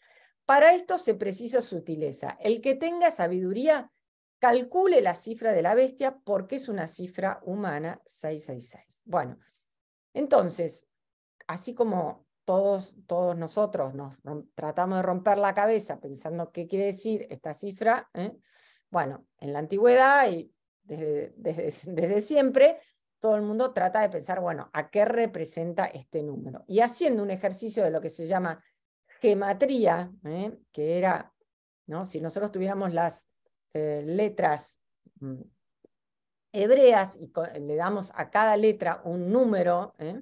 para esto se precisa sutileza. El que tenga sabiduría, calcule la cifra de la bestia porque es una cifra humana 666. Bueno, entonces, así como todos, todos nosotros nos tratamos de romper la cabeza pensando qué quiere decir esta cifra, ¿eh? bueno, en la antigüedad y desde siempre, todo el mundo trata de pensar, bueno, ¿a qué representa este número? Y haciendo un ejercicio de lo que se llama gematría, ¿eh? que era, ¿no? si nosotros tuviéramos las eh, letras mm, hebreas y le damos a cada letra un número, ¿eh?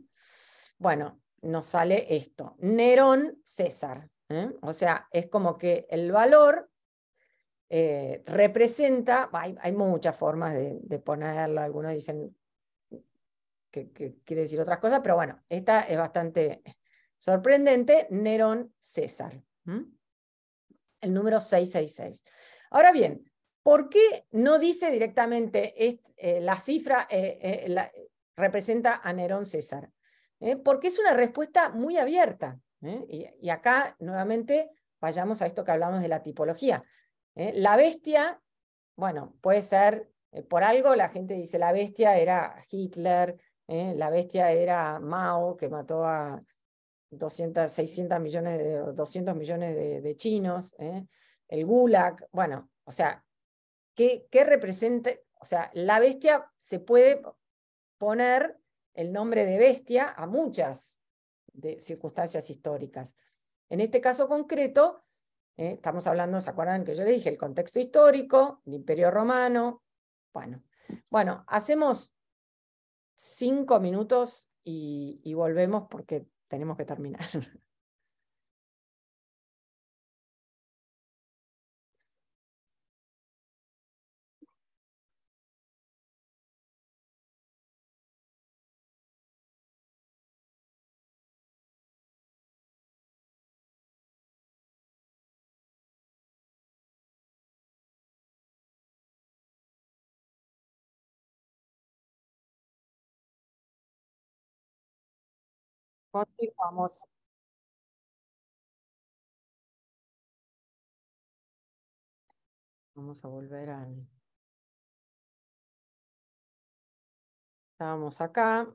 bueno, nos sale esto, Nerón César. O sea, es como que el valor representa, hay, muchas formas de, de ponerlo, algunos dicen que, quiere decir otras cosas, pero bueno, esta es bastante sorprendente, Nerón César, el número 666. Ahora bien, ¿por qué no dice directamente eh, la cifra eh, eh, representa a Nerón César? porque es una respuesta muy abierta. Y, acá, nuevamente, vayamos a esto que hablamos de la tipología. La bestia, bueno, puede ser, por algo la gente dice la bestia era Hitler, ¿eh? La bestia era Mao, que mató a 200, 600 millones de, 200 millones de, chinos, ¿eh? el Gulag, bueno, o sea, ¿qué, representa? O sea, la bestia se puede poner el nombre de bestia a muchas de circunstancias históricas. En este caso concreto, ¿eh? estamos hablando, ¿se acuerdan que yo les dije? El contexto histórico, el imperio romano. Bueno, bueno hacemos cinco minutos y, volvemos porque tenemos que terminar. [laughs] Continuamos. Vamos a volver al... Estábamos acá.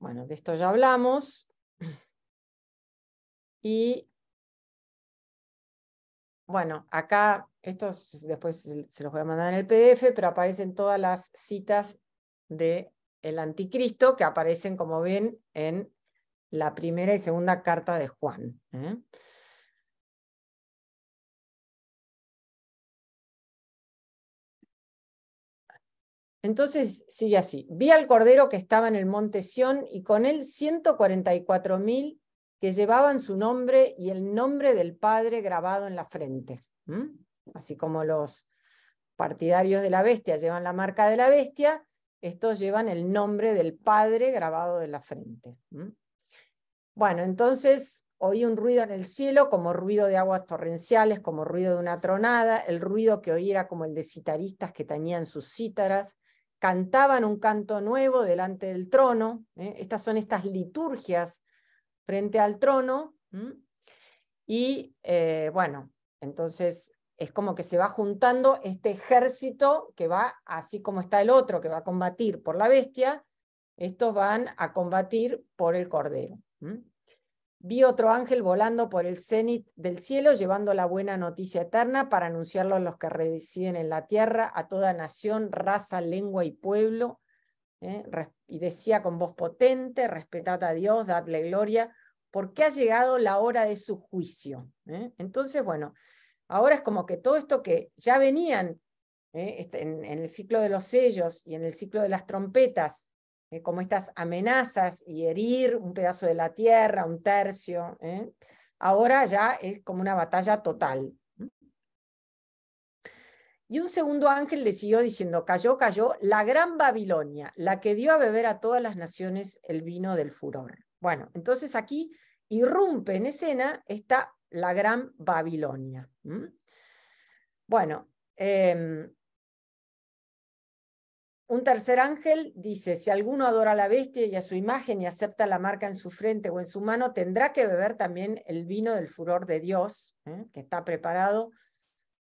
Bueno, de esto ya hablamos. Y bueno, acá, estos después se los voy a mandar en el PDF, pero aparecen todas las citas de el anticristo que aparecen, como ven, en la primera y segunda carta de Juan. ¿eh? Entonces sigue así. Vi al cordero que estaba en el monte Sión y con él 144.000 que llevaban su nombre y el nombre del Padre grabado en la frente. Así como los partidarios de la bestia llevan la marca de la bestia, estos llevan el nombre del padre grabado de la frente. Bueno, entonces oí un ruido en el cielo, como ruido de aguas torrenciales, como ruido de una tronada. El ruido que oí era como el de citaristas que tañían sus cítaras. Cantaban un canto nuevo delante del trono. ¿eh? Estas son estas liturgias frente al trono. Y eh, bueno, entonces es como que se va juntando este ejército que va, así como está el otro, que va a combatir por la bestia, estos van a combatir por el cordero. Vi otro ángel volando por el cenit del cielo, llevando la buena noticia eterna para anunciarlo a los que residen en la tierra, a toda nación, raza, lengua y pueblo. ¿eh? Y decía con voz potente, respetad a Dios, dadle gloria, porque ha llegado la hora de su juicio. ¿eh? Entonces, bueno, Ahora es como que todo esto que ya venían ¿eh? este, en, el ciclo de los sellos y en el ciclo de las trompetas, ¿eh? como estas amenazas y herir un pedazo de la tierra, un tercio, ¿eh? ahora ya es como una batalla total. Y un segundo ángel le siguió diciendo, cayó, cayó la gran Babilonia, la que dio a beber a todas las naciones el vino del furor. Bueno, entonces aquí irrumpe en escena esta la Gran Babilonia. Bueno, em, un tercer ángel dice, si alguno adora a la bestia y a su imagen y acepta la marca en su frente o en su mano, tendrá que beber también el vino del furor de Dios, que está preparado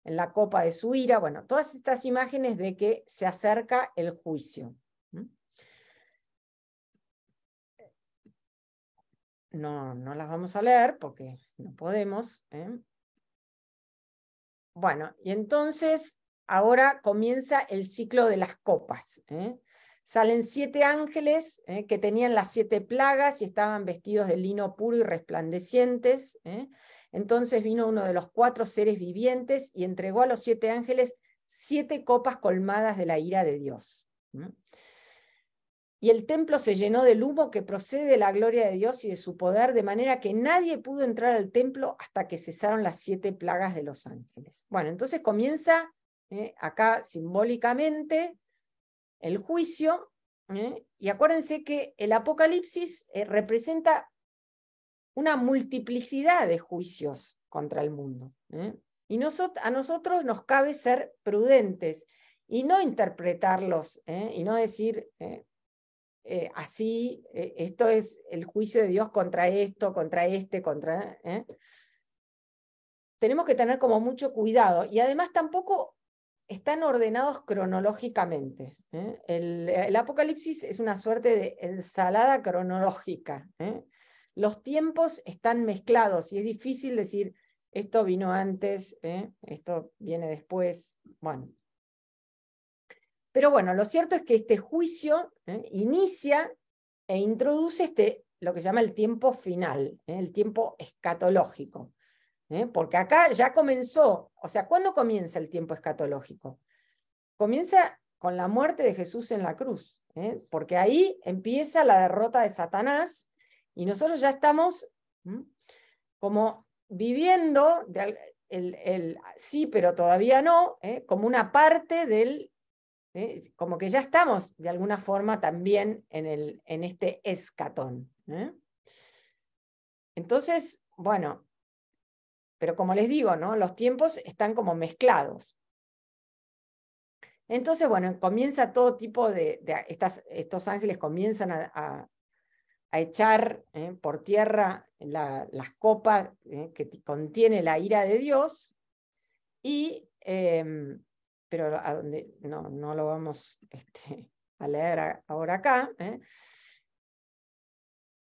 en la copa de su ira. Bueno, todas estas imágenes de que se acerca el juicio. no, no las vamos a leer porque no podemos. ¿eh? Bueno, y entonces ahora comienza el ciclo de las copas. ¿eh? Salen siete ángeles ¿eh? que tenían las siete plagas y estaban vestidos de lino puro y resplandecientes. Entonces vino uno de los cuatro seres vivientes y entregó a los siete ángeles siete copas colmadas de la ira de Dios y el templo se llenó del humo que procede de la gloria de Dios y de su poder, de manera que nadie pudo entrar al templo hasta que cesaron las siete plagas de los ángeles. Bueno, entonces comienza eh, acá simbólicamente el juicio, eh, y acuérdense que el Apocalipsis eh, representa una multiplicidad de juicios contra el mundo. Y a nosotros nos cabe ser prudentes y no interpretarlos, y no decir eh, así, eh, esto es el juicio de Dios contra esto, contra este, contra... ¿eh? Tenemos que tener como mucho cuidado y además tampoco están ordenados cronológicamente. El, el, Apocalipsis es una suerte de ensalada cronológica. Los tiempos están mezclados y es difícil decir, esto vino antes, esto viene después. Bueno, pero bueno, lo cierto es que este juicio ¿eh? inicia e introduce este, lo que se llama el tiempo final, ¿eh? el tiempo escatológico. ¿eh? Porque acá ya comenzó, o sea, ¿cuándo comienza el tiempo escatológico? Comienza con la muerte de Jesús en la cruz, porque ahí empieza la derrota de Satanás y nosotros ya estamos como viviendo, el, sí, pero todavía no, como una parte del ¿eh? Como que ya estamos de alguna forma también en, el, en este escatón. ¿eh? Entonces, bueno, pero como les digo, ¿no? los tiempos están como mezclados. Entonces, bueno, comienza todo tipo de, estas, estos ángeles comienzan a, echar ¿eh? por tierra la, las copas que contiene la ira de Dios y em, pero a donde no, no lo vamos [laughs] este, a leer ahora acá. ¿eh?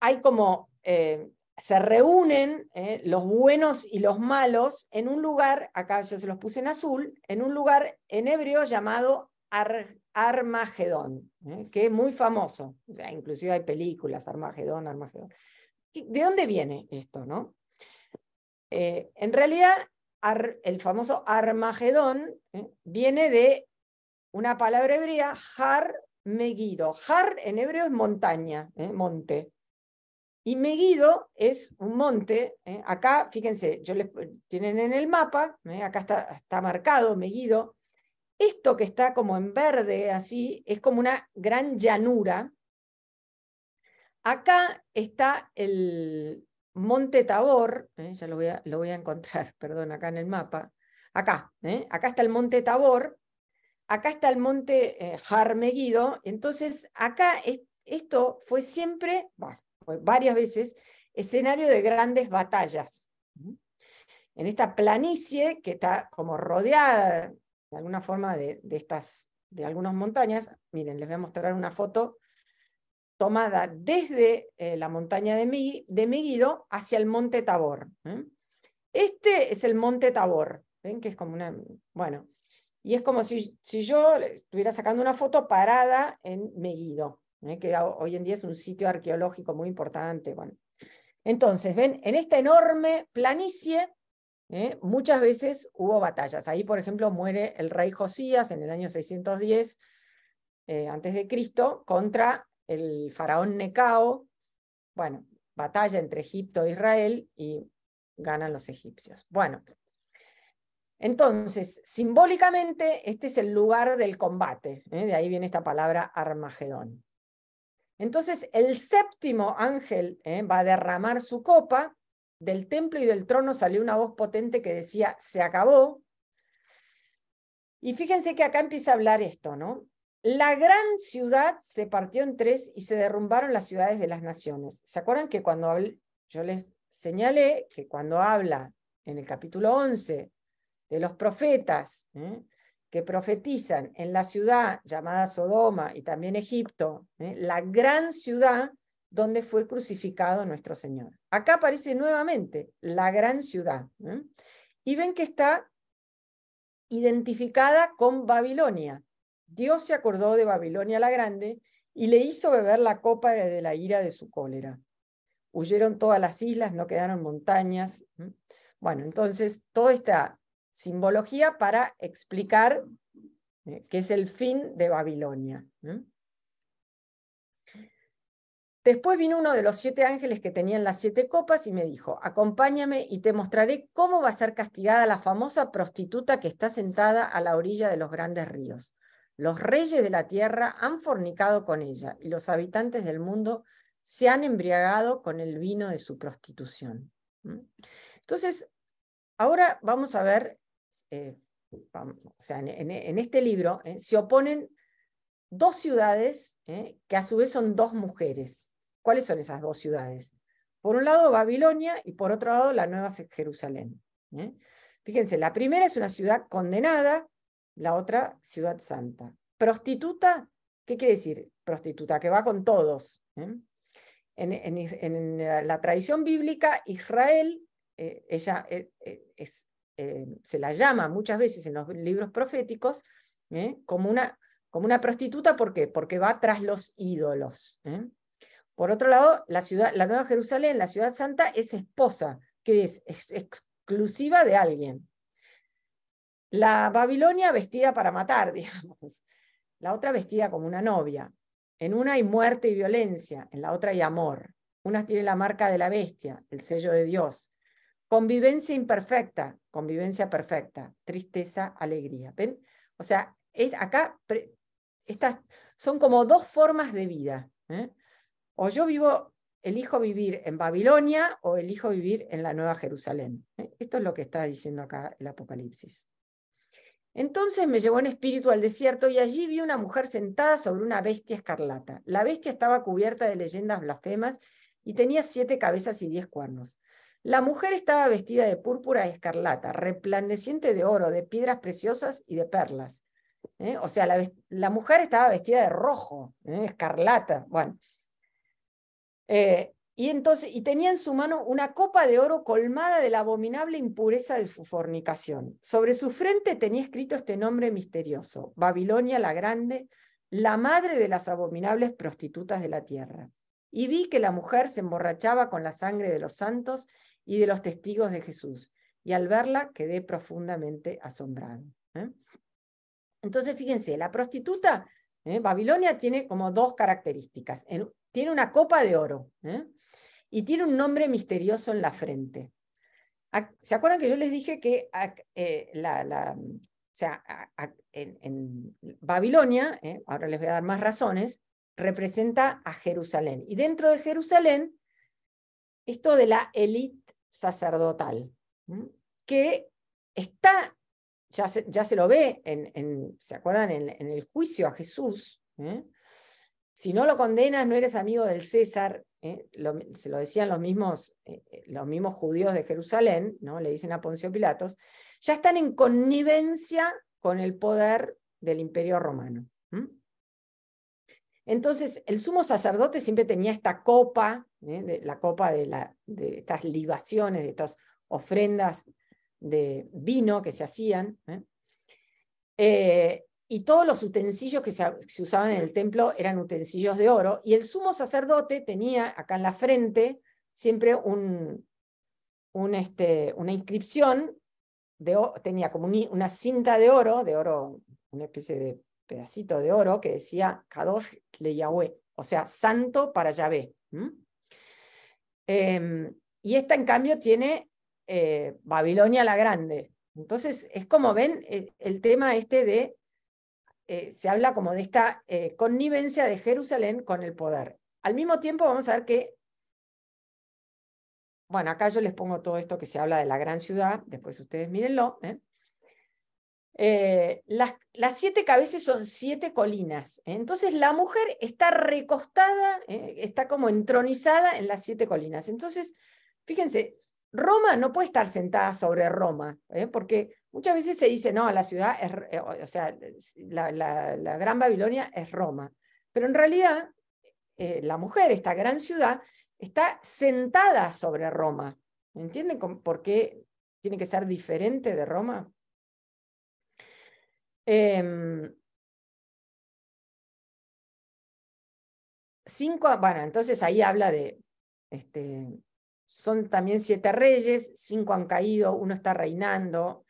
Hay como, eh, se reúnen ¿eh? los buenos y los malos en un lugar, acá yo se los puse en azul, en un lugar en hebreo llamado Armagedón, que es muy famoso, o inclusive hay películas, Armagedón, Armagedón. ¿De dónde viene esto? No? en realidad el famoso Armagedón ¿eh? viene de una palabra hebrea, Har Megido. Har en hebreo es montaña, ¿eh? monte. Y Megido es un monte. ¿eh? Acá, fíjense, yo les, tienen en el mapa, acá está, está marcado Megido. Esto que está como en verde, así, es como una gran llanura. Acá está el, Monte Tabor, ¿eh? ya lo voy, a, lo voy, a, encontrar, [laughs] perdón, acá en el mapa, acá, ¿eh? acá está el Monte Tabor, acá está el Monte eh, Jarmeguido, entonces acá esto fue siempre, fue varias veces, escenario de grandes batallas. En esta planicie que está como rodeada de alguna forma de estas, de algunas montañas, miren, les voy a mostrar una foto tomada desde eh, la montaña de, Meguido hacia el monte Tabor. Este es el monte Tabor, ¿ven? Que es como una... Bueno, y es como si, si yo estuviera sacando una foto parada en Meguido, ¿eh? que hoy en día es un sitio arqueológico muy importante. Bueno. Entonces, ven, en esta enorme planicie ¿eh? muchas veces hubo batallas. Ahí, por ejemplo, muere el rey Josías en el año 610 a.C. antes de Cristo, contra el faraón Necao, bueno, batalla entre Egipto e Israel y ganan los egipcios. Bueno, entonces, simbólicamente, este es el lugar del combate, ¿eh? de ahí viene esta palabra Armagedón. Entonces, el séptimo ángel ¿eh? va a derramar su copa, del templo y del trono salió una voz potente que decía, se acabó. Y fíjense que acá empieza a hablar esto, ¿no? La gran ciudad se partió en tres y se derrumbaron las ciudades de las naciones. ¿Se acuerdan que cuando yo les señalé que cuando habla en el capítulo 11 de los profetas ¿eh? que profetizan en la ciudad llamada Sodoma y también Egipto, ¿eh? la gran ciudad donde fue crucificado nuestro Señor? Acá aparece nuevamente la gran ciudad. ¿eh? Y ven que está identificada con Babilonia Dios se acordó de Babilonia la Grande y le hizo beber la copa de la ira de su cólera. Huyeron todas las islas, no quedaron montañas. Bueno, entonces, toda esta simbología para explicar qué eh, que es el fin de Babilonia. Después vino uno de los siete ángeles que tenían las siete copas y me dijo, acompáñame y te mostraré cómo va a ser castigada la famosa prostituta que está sentada a la orilla de los grandes ríos. Los reyes de la tierra han fornicado con ella y los habitantes del mundo se han embriagado con el vino de su prostitución. Entonces, ahora vamos a ver, eh, o sea, en, este libro eh, se oponen dos ciudades eh, que a su vez son dos mujeres. ¿Cuáles son esas dos ciudades? Por un lado Babilonia y por otro lado la Nueva Jerusalén. Fíjense, la primera es una ciudad condenada la otra Ciudad Santa. Prostituta, ¿qué quiere decir prostituta? Que va con todos. ¿eh? En, la tradición bíblica, Israel, eh, ella eh, es, se la llama muchas veces en los libros proféticos como, una, como una prostituta, ¿por qué? Porque va tras los ídolos. Por otro lado, la, ciudad, la Nueva Jerusalén, la Ciudad Santa, es esposa, que es exclusiva de alguien. La Babilonia vestida para matar, [laughs] digamos. La otra vestida como una novia. En una hay muerte y violencia, en la otra hay amor. Una tiene la marca de la bestia, el sello de Dios. Convivencia imperfecta, convivencia perfecta, tristeza, alegría. ¿Ven? O sea, acá estas son como dos formas de vida. ¿eh? O yo vivo, elijo vivir en Babilonia o elijo vivir en la Nueva Jerusalén. ¿eh? Esto es lo que está diciendo acá el Apocalipsis. Entonces me llevó en espíritu al desierto y allí vi una mujer sentada sobre una bestia escarlata. La bestia estaba cubierta de leyendas blasfemas y tenía siete cabezas y diez cuernos. La mujer estaba vestida de púrpura y escarlata, replandeciente de oro, de piedras preciosas y de perlas. ¿eh? O sea, la, mujer estaba vestida de rojo, ¿eh? escarlata. Bueno. Eh, y, entonces, y tenía en su mano una copa de oro colmada de la abominable impureza de su fornicación. Sobre su frente tenía escrito este nombre misterioso, Babilonia la Grande, la madre de las abominables prostitutas de la tierra. Y vi que la mujer se emborrachaba con la sangre de los santos y de los testigos de Jesús. Y al verla quedé profundamente asombrado. ¿eh? Entonces, fíjense, la prostituta, ¿eh? Babilonia tiene como dos características. tiene una copa de oro. ¿eh? y tiene un nombre misterioso en la frente. Ah, ¿Se acuerdan que yo les dije que ah, eh, la, en, Babilonia, eh, ahora les voy a dar más razones, representa a Jerusalén. Y dentro de Jerusalén, esto de la élite sacerdotal, que está, ya se, ya se, lo ve, en, ¿se acuerdan? En, el juicio a Jesús, ¿eh? si no lo condenas, no eres amigo del César. ¿eh? se lo decían los mismos, eh, eh, los mismos judíos de Jerusalén, ¿no? le dicen a Poncio Pilatos, ya están en connivencia con el poder del imperio romano. Entonces, el sumo sacerdote siempre tenía esta copa, la copa de, estas libaciones, de estas ofrendas de vino que se hacían. ¿eh? y todos los utensilios que se, usaban en el templo eran utensilios de oro, y el sumo sacerdote tenía acá en la frente siempre este, una inscripción, de, tenía como una cinta de oro, de oro, una especie de pedacito de oro que decía Kadosh le Yahweh, o sea, santo para Yahvé. Em, y esta, en cambio, tiene eh, Babilonia la Grande. Entonces, es como ven eh, el tema este de eh, se habla como de esta eh, connivencia de Jerusalén con el poder. Al mismo tiempo vamos a ver que, bueno, acá yo les pongo todo esto que se habla de la gran ciudad, después ustedes mírenlo. ¿eh? Las, las, siete cabezas son siete colinas, entonces la mujer está recostada, está como entronizada en las siete colinas. Entonces, fíjense, Roma no puede estar sentada sobre Roma, ¿eh? porque muchas veces se dice, no, la ciudad es, eh, o sea, la, Gran Babilonia es Roma, pero en realidad eh, la mujer, esta gran ciudad, está sentada sobre Roma. ¿Me ¿Entienden por qué tiene que ser diferente de Roma? Em, cinco, bueno, entonces ahí habla de este, son también siete reyes, cinco han caído, uno está reinando.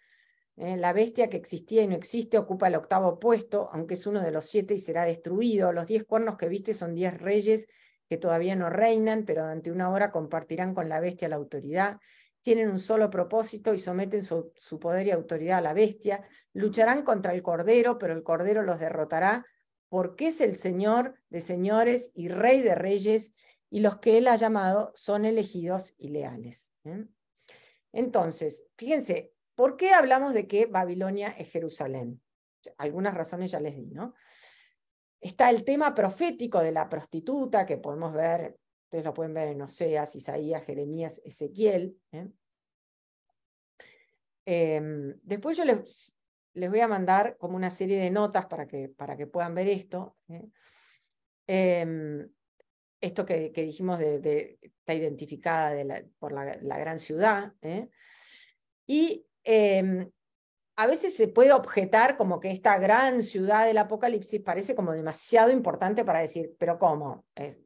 ¿eh? la bestia que existía y no existe ocupa el octavo puesto, aunque es uno de los siete y será destruido. Los diez cuernos que viste son diez reyes que todavía no reinan, pero durante una hora compartirán con la bestia la autoridad. Tienen un solo propósito y someten su poder y autoridad a la bestia. Lucharán contra el Cordero, pero el Cordero los derrotará porque es el Señor de señores y Rey de reyes y los que él ha llamado son elegidos y leales. ¿eh? Entonces, fíjense, ¿por qué hablamos de que Babilonia es Jerusalén? Algunas razones ya les di, ¿no? Está el tema profético de la prostituta, que podemos ver, ustedes lo pueden ver en Oseas, Isaías, Jeremías, Ezequiel. ¿eh? Em, después yo les, voy a mandar como una serie de notas para que, para que puedan ver esto. ¿eh? Em, esto que, dijimos de, está identificada por la, gran ciudad. ¿eh? Y em, a veces se puede objetar como que esta gran ciudad del Apocalipsis parece como demasiado importante para decir, pero ¿cómo? Es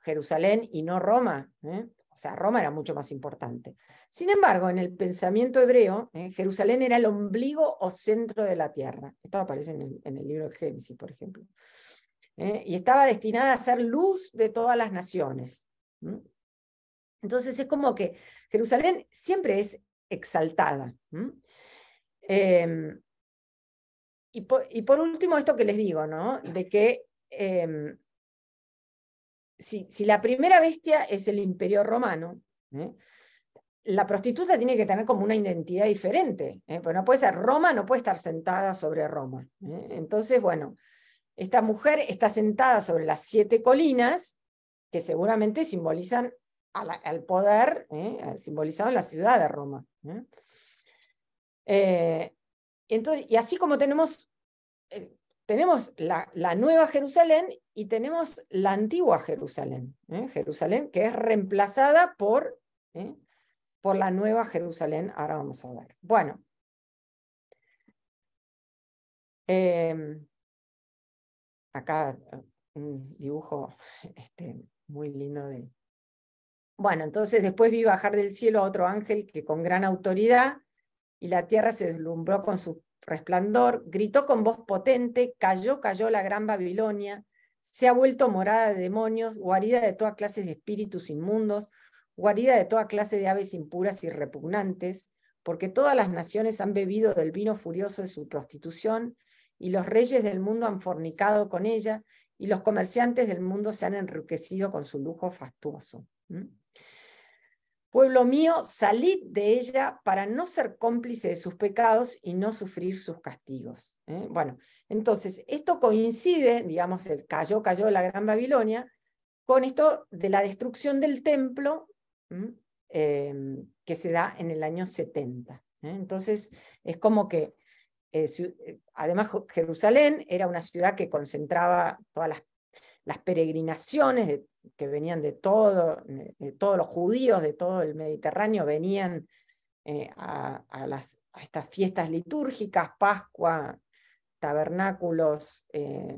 Jerusalén y no Roma. ¿eh? O sea, Roma era mucho más importante. Sin embargo, en el pensamiento hebreo, ¿eh? Jerusalén era el ombligo o centro de la tierra. Esto aparece en en el libro de Génesis, por ejemplo. ¿eh? y estaba destinada a ser luz de todas las naciones. Entonces es como que Jerusalén siempre es exaltada. Em, y, por, último, esto que les digo, ¿no? De que em, si, la primera bestia es el imperio romano, ¿eh? la prostituta tiene que tener como una identidad diferente, ¿eh? porque no puede ser Roma, no puede estar sentada sobre Roma. Entonces, bueno, esta mujer está sentada sobre las siete colinas, que seguramente simbolizan al poder, ¿eh? simbolizan la ciudad de Roma. ¿eh? Eh, entonces, y así como tenemos, tenemos la, la, nueva Jerusalén y tenemos la antigua Jerusalén, Jerusalén que es reemplazada por, por la nueva Jerusalén, ahora vamos a ver. Bueno acá eh, un dibujo [laughs] este, muy lindo de... Bueno, entonces después vi bajar del cielo a otro ángel que con gran autoridad y la tierra se deslumbró con su resplandor, gritó con voz potente, cayó, cayó la gran Babilonia, se ha vuelto morada de demonios, guarida de toda clase de espíritus inmundos, guarida de toda clase de aves impuras y repugnantes, porque todas las naciones han bebido del vino furioso de su prostitución y los reyes del mundo han fornicado con ella, y los comerciantes del mundo se han enriquecido con su lujo fastuoso. Pueblo mío, salid de ella para no ser cómplice de sus pecados y no sufrir sus castigos. ¿eh? Bueno, entonces, esto coincide, digamos, el cayó, cayó la Gran Babilonia, con esto de la destrucción del templo eh, que se da en el año 70. ¿eh? Entonces, es como que eh, eh, además Jerusalén era una ciudad que concentraba todas las, peregrinaciones que venían de, todo, de todos los judíos, de todo el Mediterráneo, venían eh, a, estas fiestas litúrgicas, Pascua, tabernáculos,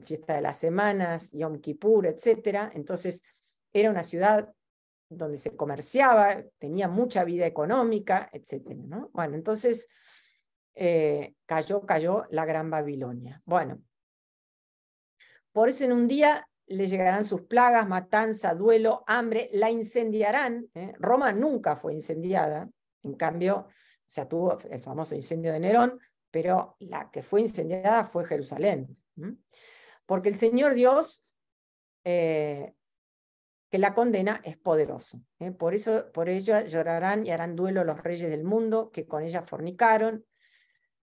fiesta de las semanas, Yom Kippur, etc. Entonces era una ciudad donde se comerciaba, tenía mucha vida económica, etc. Bueno, entonces eh, cayó, cayó la gran Babilonia. Bueno, por eso en un día le llegarán sus plagas, matanza, duelo, hambre, la incendiarán. ¿eh? Roma nunca fue incendiada, en cambio, se tuvo el famoso incendio de Nerón, pero la que fue incendiada fue Jerusalén. Porque el Señor Dios eh, que la condena es poderoso. Por, eso, por ello llorarán y harán duelo los reyes del mundo que con ella fornicaron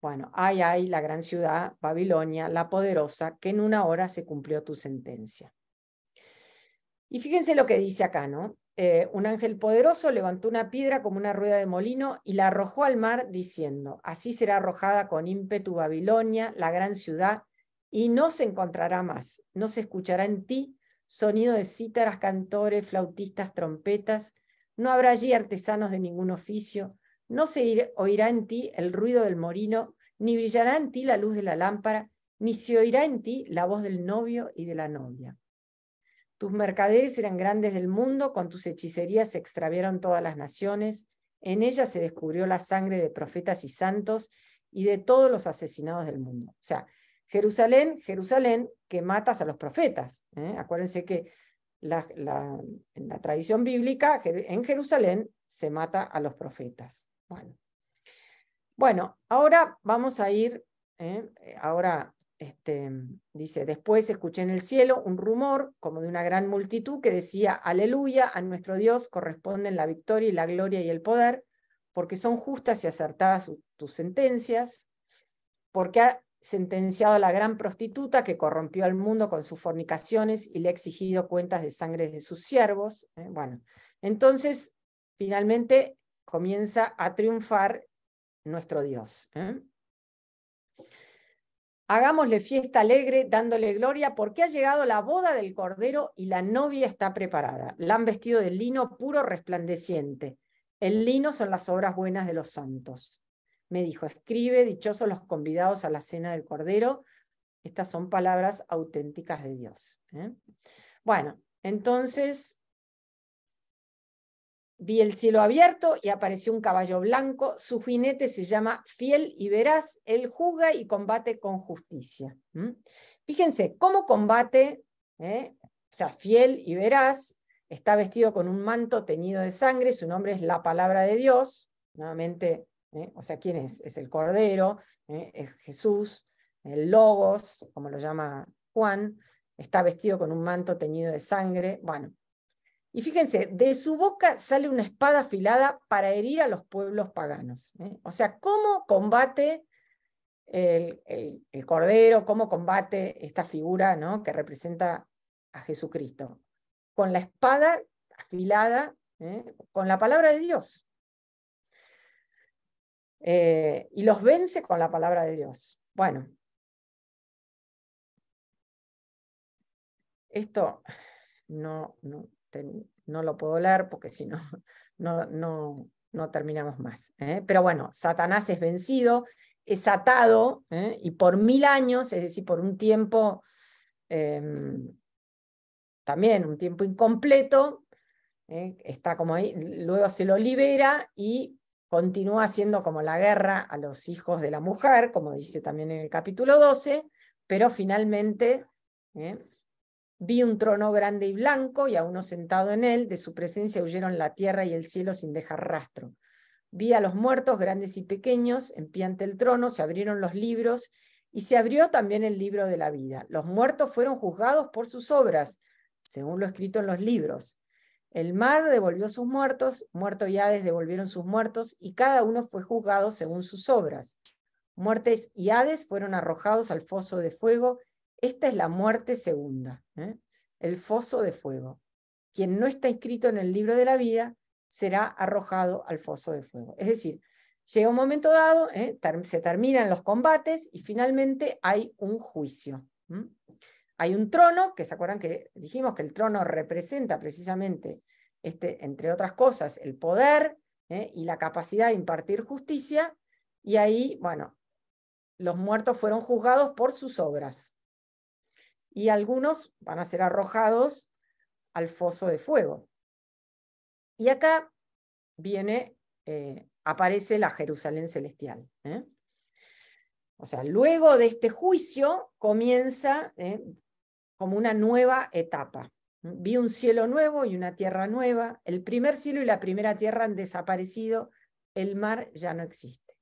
bueno, ay, ay, la gran ciudad, Babilonia, la poderosa, que en una hora se cumplió tu sentencia. Y fíjense lo que dice acá, ¿no? Eh, un ángel poderoso levantó una piedra como una rueda de molino y la arrojó al mar diciendo, así será arrojada con ímpetu Babilonia, la gran ciudad, y no se encontrará más, no se escuchará en ti sonido de cítaras, cantores, flautistas, trompetas, no habrá allí artesanos de ningún oficio, no se oirá en ti el ruido del morino, ni brillará en ti la luz de la lámpara, ni se oirá en ti la voz del novio y de la novia. Tus mercaderes eran grandes del mundo, con tus hechicerías se extraviaron todas las naciones, en ella se descubrió la sangre de profetas y santos y de todos los asesinados del mundo. O sea, Jerusalén, Jerusalén, que matas a los profetas. ¿eh? Acuérdense que en la tradición bíblica, en Jerusalén se mata a los profetas. Bueno, bueno ahora vamos a ir, ¿eh? ahora este, dice, después escuché en el cielo un rumor como de una gran multitud que decía, aleluya, a nuestro Dios corresponden la victoria y la gloria y el poder, porque son justas y acertadas tus sentencias, porque ha sentenciado a la gran prostituta que corrompió al mundo con sus fornicaciones y le ha exigido cuentas de sangre de sus siervos. ¿eh? bueno, entonces, finalmente, comienza a triunfar nuestro Dios. ¿eh? Hagámosle fiesta alegre, dándole gloria, porque ha llegado la boda del Cordero y la novia está preparada. La han vestido de lino puro resplandeciente. El lino son las obras buenas de los santos. Me dijo, escribe, dichosos los convidados a la cena del Cordero. Estas son palabras auténticas de Dios. ¿eh? Bueno, entonces Vi el cielo abierto y apareció un caballo blanco. Su jinete se llama Fiel y Veraz, Él juzga y combate con justicia. Fíjense cómo combate, ¿eh? o sea, Fiel y Veraz, Está vestido con un manto teñido de sangre. Su nombre es la palabra de Dios. Nuevamente, ¿eh? o sea, ¿quién es? Es el Cordero, ¿eh? es Jesús, el Logos, como lo llama Juan. Está vestido con un manto teñido de sangre. Bueno, y fíjense, de su boca sale una espada afilada para herir a los pueblos paganos. ¿eh? O sea, ¿cómo combate el, cordero, cómo combate esta figura ¿no? que representa a Jesucristo? Con la espada afilada, ¿eh? con la palabra de Dios. Eh, y los vence con la palabra de Dios. Bueno, esto no, no, este, no lo puedo leer porque si no, [laughs] no, no, terminamos más. ¿eh? Pero bueno, Satanás es vencido, es atado, ¿eh? y por mil años, es decir, por un tiempo, em, también un tiempo incompleto, ¿eh? está como ahí, luego se lo libera y continúa haciendo como la guerra a los hijos de la mujer, como dice también en el capítulo 12, pero finalmente Vi un trono grande y blanco y a uno sentado en él, de su presencia huyeron la tierra y el cielo sin dejar rastro. Vi a los muertos, grandes y pequeños, en pie ante el trono, se abrieron los libros y se abrió también el libro de la vida. Los muertos fueron juzgados por sus obras, según lo escrito en los libros. El mar devolvió sus muertos, muerto y Hades devolvieron sus muertos, y cada uno fue juzgado según sus obras. Muertes y Hades fueron arrojados al foso de fuego, esta es la muerte segunda, ¿eh? el foso de fuego. Quien no está inscrito en el libro de la vida será arrojado al foso de fuego. Es decir, llega un momento dado, ¿eh? se terminan los combates y finalmente hay un juicio. Hay un trono, que se acuerdan que dijimos que el trono representa precisamente, este, entre otras cosas, el poder ¿eh? y la capacidad de impartir justicia. Y ahí, bueno, los muertos fueron juzgados por sus obras y algunos van a ser arrojados al foso de fuego. Y acá viene, eh, aparece la Jerusalén celestial. ¿eh? O sea, luego de este juicio comienza ¿eh? como una nueva etapa. Vi un cielo nuevo y una tierra nueva. El primer cielo y la primera tierra han desaparecido. El mar ya no existe.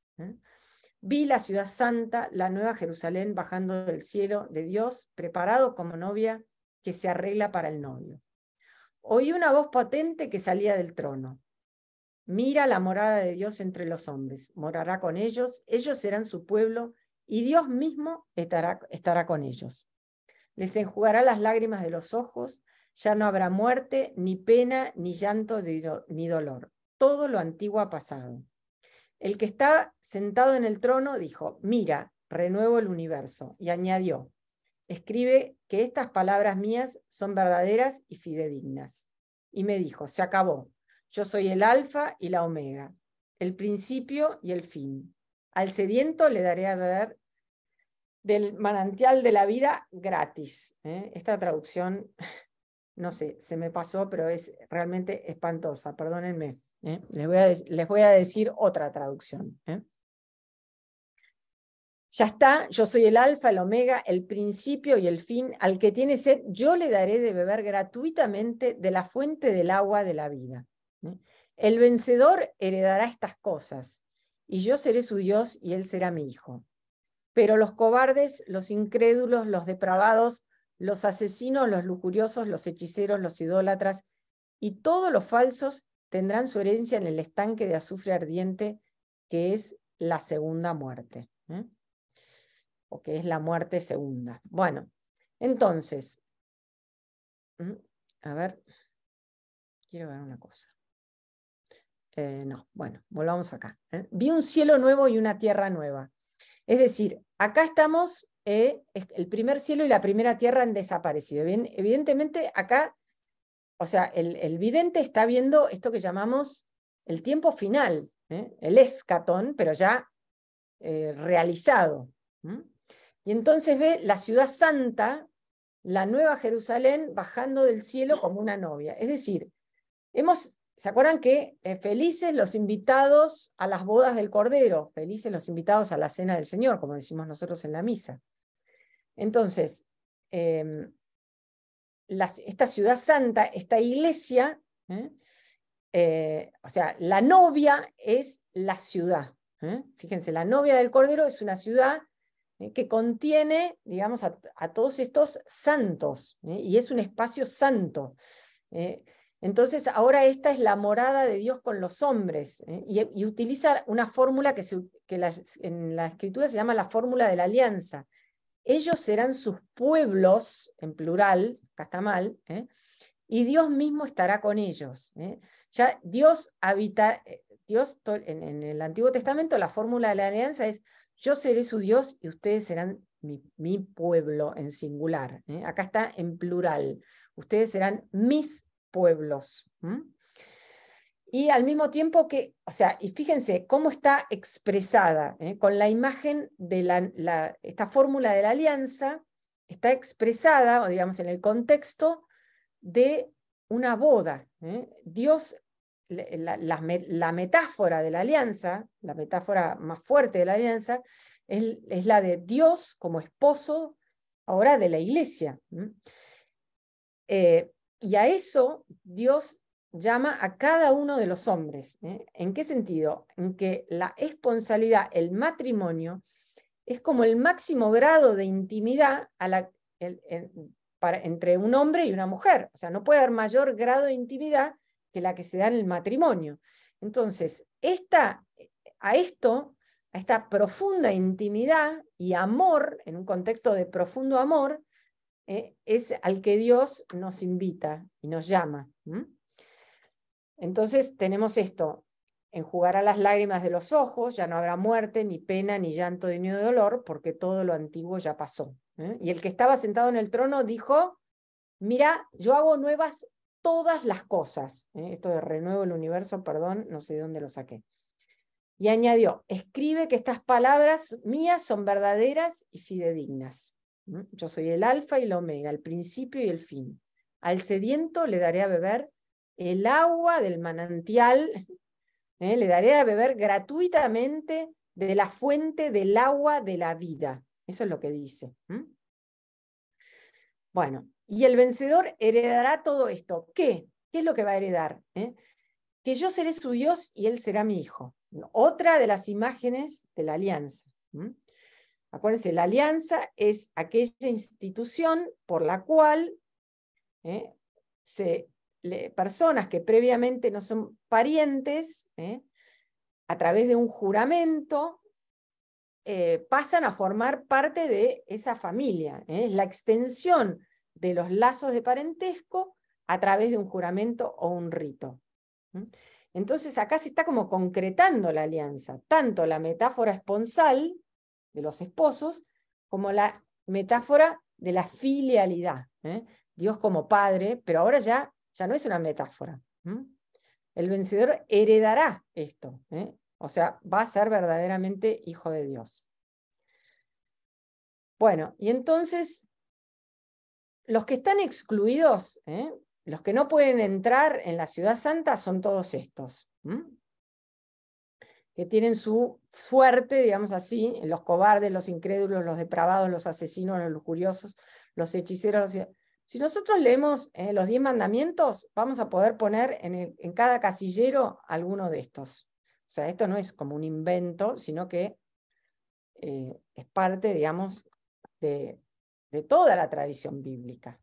Vi la ciudad santa, la nueva Jerusalén bajando del cielo de Dios, preparado como novia que se arregla para el novio. Oí una voz potente que salía del trono. Mira la morada de Dios entre los hombres, morará con ellos, ellos serán su pueblo y Dios mismo estará, con ellos. Les enjugará las lágrimas de los ojos, ya no habrá muerte, ni pena, ni llanto, ni dolor. Todo lo antiguo ha pasado. El que está sentado en el trono dijo, mira, renuevo el universo. Y añadió, escribe que estas palabras mías son verdaderas y fidedignas. Y me dijo, se acabó. Yo soy el alfa y la omega, el principio y el fin. Al sediento le daré a ver del manantial de la vida gratis. ¿eh? Esta traducción, [laughs] no sé, se me pasó, pero es realmente espantosa, perdónenme. ¿eh? Les, voy a decir otra traducción. ¿eh? Ya está, yo soy el alfa, el omega, el principio y el fin. Al que tiene sed, yo le daré de beber gratuitamente de la fuente del agua de la vida. ¿eh? El vencedor heredará estas cosas, y yo seré su Dios y él será mi hijo. Pero los cobardes, los incrédulos, los depravados, los asesinos, los lujuriosos, los hechiceros, los idólatras, y todos los falsos tendrán su herencia en el estanque de azufre ardiente, que es la segunda muerte, o que es la muerte segunda. Bueno, entonces, a ver, quiero ver una cosa. Eh, no, bueno, volvamos acá. ¿eh? Vi un cielo nuevo y una tierra nueva. Es decir, acá estamos, eh, el primer cielo y la primera tierra han desaparecido. evidentemente, acá o sea, el, vidente está viendo esto que llamamos el tiempo final, ¿eh? el escatón, pero ya eh, realizado. Y entonces ve la ciudad santa, la nueva Jerusalén, bajando del cielo como una novia. Es decir, hemos, ¿se acuerdan que eh, felices los invitados a las bodas del Cordero? Felices los invitados a la cena del Señor, como decimos nosotros en la misa. Entonces, em, esta ciudad santa, esta iglesia, ¿eh? Eh, o sea, la novia es la ciudad. ¿eh? Fíjense, la novia del Cordero es una ciudad que contiene, digamos, a, todos estos santos, y es un espacio santo. Entonces, ahora esta es la morada de Dios con los hombres, y, utiliza una fórmula que, en la escritura se llama la fórmula de la alianza ellos serán sus pueblos, en plural, acá está mal, ¿eh? y Dios mismo estará con ellos. ¿eh? Ya Dios habita, Dios en, el Antiguo Testamento la fórmula de la alianza es yo seré su Dios y ustedes serán mi, pueblo en singular. ¿eh? Acá está en plural. Ustedes serán mis pueblos y al mismo tiempo que, o sea, y fíjense cómo está expresada, ¿eh? con la imagen de la, esta fórmula de la alianza, está expresada, digamos, en el contexto de una boda. ¿eh? Dios, la, metáfora de la alianza, la metáfora más fuerte de la alianza, es, la de Dios como esposo ahora de la iglesia. Eh, y a eso Dios llama a cada uno de los hombres. ¿eh? ¿En qué sentido? En que la esponsalidad, el matrimonio, es como el máximo grado de intimidad entre un hombre y una mujer. O sea, no puede haber mayor grado de intimidad que la que se da en el matrimonio. Entonces, esta, a esto, a esta profunda intimidad y amor, en un contexto de profundo amor, ¿eh? es al que Dios nos invita y nos llama. Entonces tenemos esto, a las lágrimas de los ojos, ya no habrá muerte, ni pena, ni llanto, ni dolor, porque todo lo antiguo ya pasó. ¿eh? Y el que estaba sentado en el trono dijo, mira, yo hago nuevas todas las cosas. ¿eh? Esto de renuevo el universo, perdón, no sé de dónde lo saqué. Y añadió, escribe que estas palabras mías son verdaderas y fidedignas. Yo soy el alfa y el omega, el principio y el fin. Al sediento le daré a beber el agua del manantial, ¿eh? le daré a beber gratuitamente de la fuente del agua de la vida. Eso es lo que dice. Bueno, y el vencedor heredará todo esto. ¿Qué? ¿Qué es lo que va a heredar? ¿eh? Que yo seré su Dios y él será mi hijo. Otra de las imágenes de la alianza. Acuérdense, la alianza es aquella institución por la cual ¿eh? se personas que previamente no son parientes, ¿eh? a través de un juramento, eh, pasan a formar parte de esa familia. ¿eh? Es la extensión de los lazos de parentesco a través de un juramento o un rito. Entonces acá se está como concretando la alianza, tanto la metáfora esponsal de los esposos como la metáfora de la filialidad. Dios como padre, pero ahora ya ya no es una metáfora. El vencedor heredará esto, ¿eh? o sea, va a ser verdaderamente hijo de Dios. Bueno, y entonces los que están excluidos, ¿eh? los que no pueden entrar en la ciudad santa son todos estos, que tienen su suerte, digamos así, los cobardes, los incrédulos, los depravados, los asesinos, los lujuriosos, los hechiceros, si nosotros leemos eh, los diez mandamientos, vamos a poder poner en, cada casillero alguno de estos. O sea, esto no es como un invento, sino que eh, es parte, digamos, de, toda la tradición bíblica.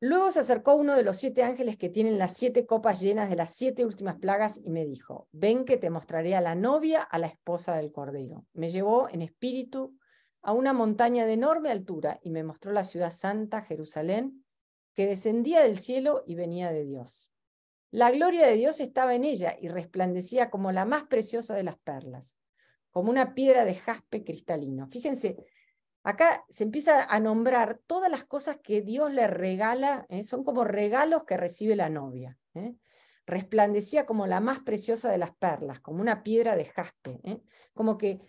Luego se acercó uno de los siete ángeles que tienen las siete copas llenas de las siete últimas plagas y me dijo, ven que te mostraré a la novia, a la esposa del Cordero. Me llevó en espíritu a una montaña de enorme altura y me mostró la ciudad santa, Jerusalén, que descendía del cielo y venía de Dios. La gloria de Dios estaba en ella y resplandecía como la más preciosa de las perlas, como una piedra de jaspe cristalino. Fíjense, acá se empieza a nombrar todas las cosas que Dios le regala, ¿eh? son como regalos que recibe la novia. ¿eh? Resplandecía como la más preciosa de las perlas, como una piedra de jaspe, ¿eh? como que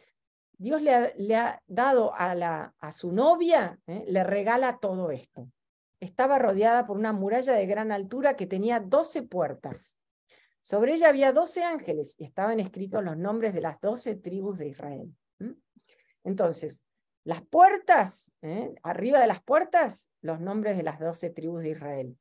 Dios le ha, dado a, su novia, ¿eh? le regala todo esto. Estaba rodeada por una muralla de gran altura que tenía doce puertas. Sobre ella había doce ángeles y estaban escritos los nombres de las doce tribus de Israel. Entonces, las puertas, ¿eh? arriba de las puertas, los nombres de las doce tribus de Israel.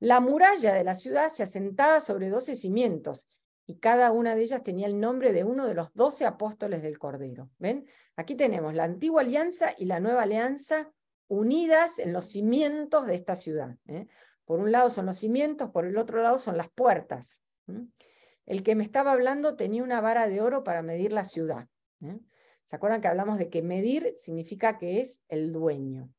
La muralla de la ciudad se asentaba sobre doce cimientos y cada una de ellas tenía el nombre de uno de los doce apóstoles del Cordero. ¿Ven? Aquí tenemos la antigua alianza y la nueva alianza unidas en los cimientos de esta ciudad. ¿eh? Por un lado son los cimientos, por el otro lado son las puertas. El que me estaba hablando tenía una vara de oro para medir la ciudad. ¿eh? ¿Se acuerdan que hablamos de que medir significa que es el dueño?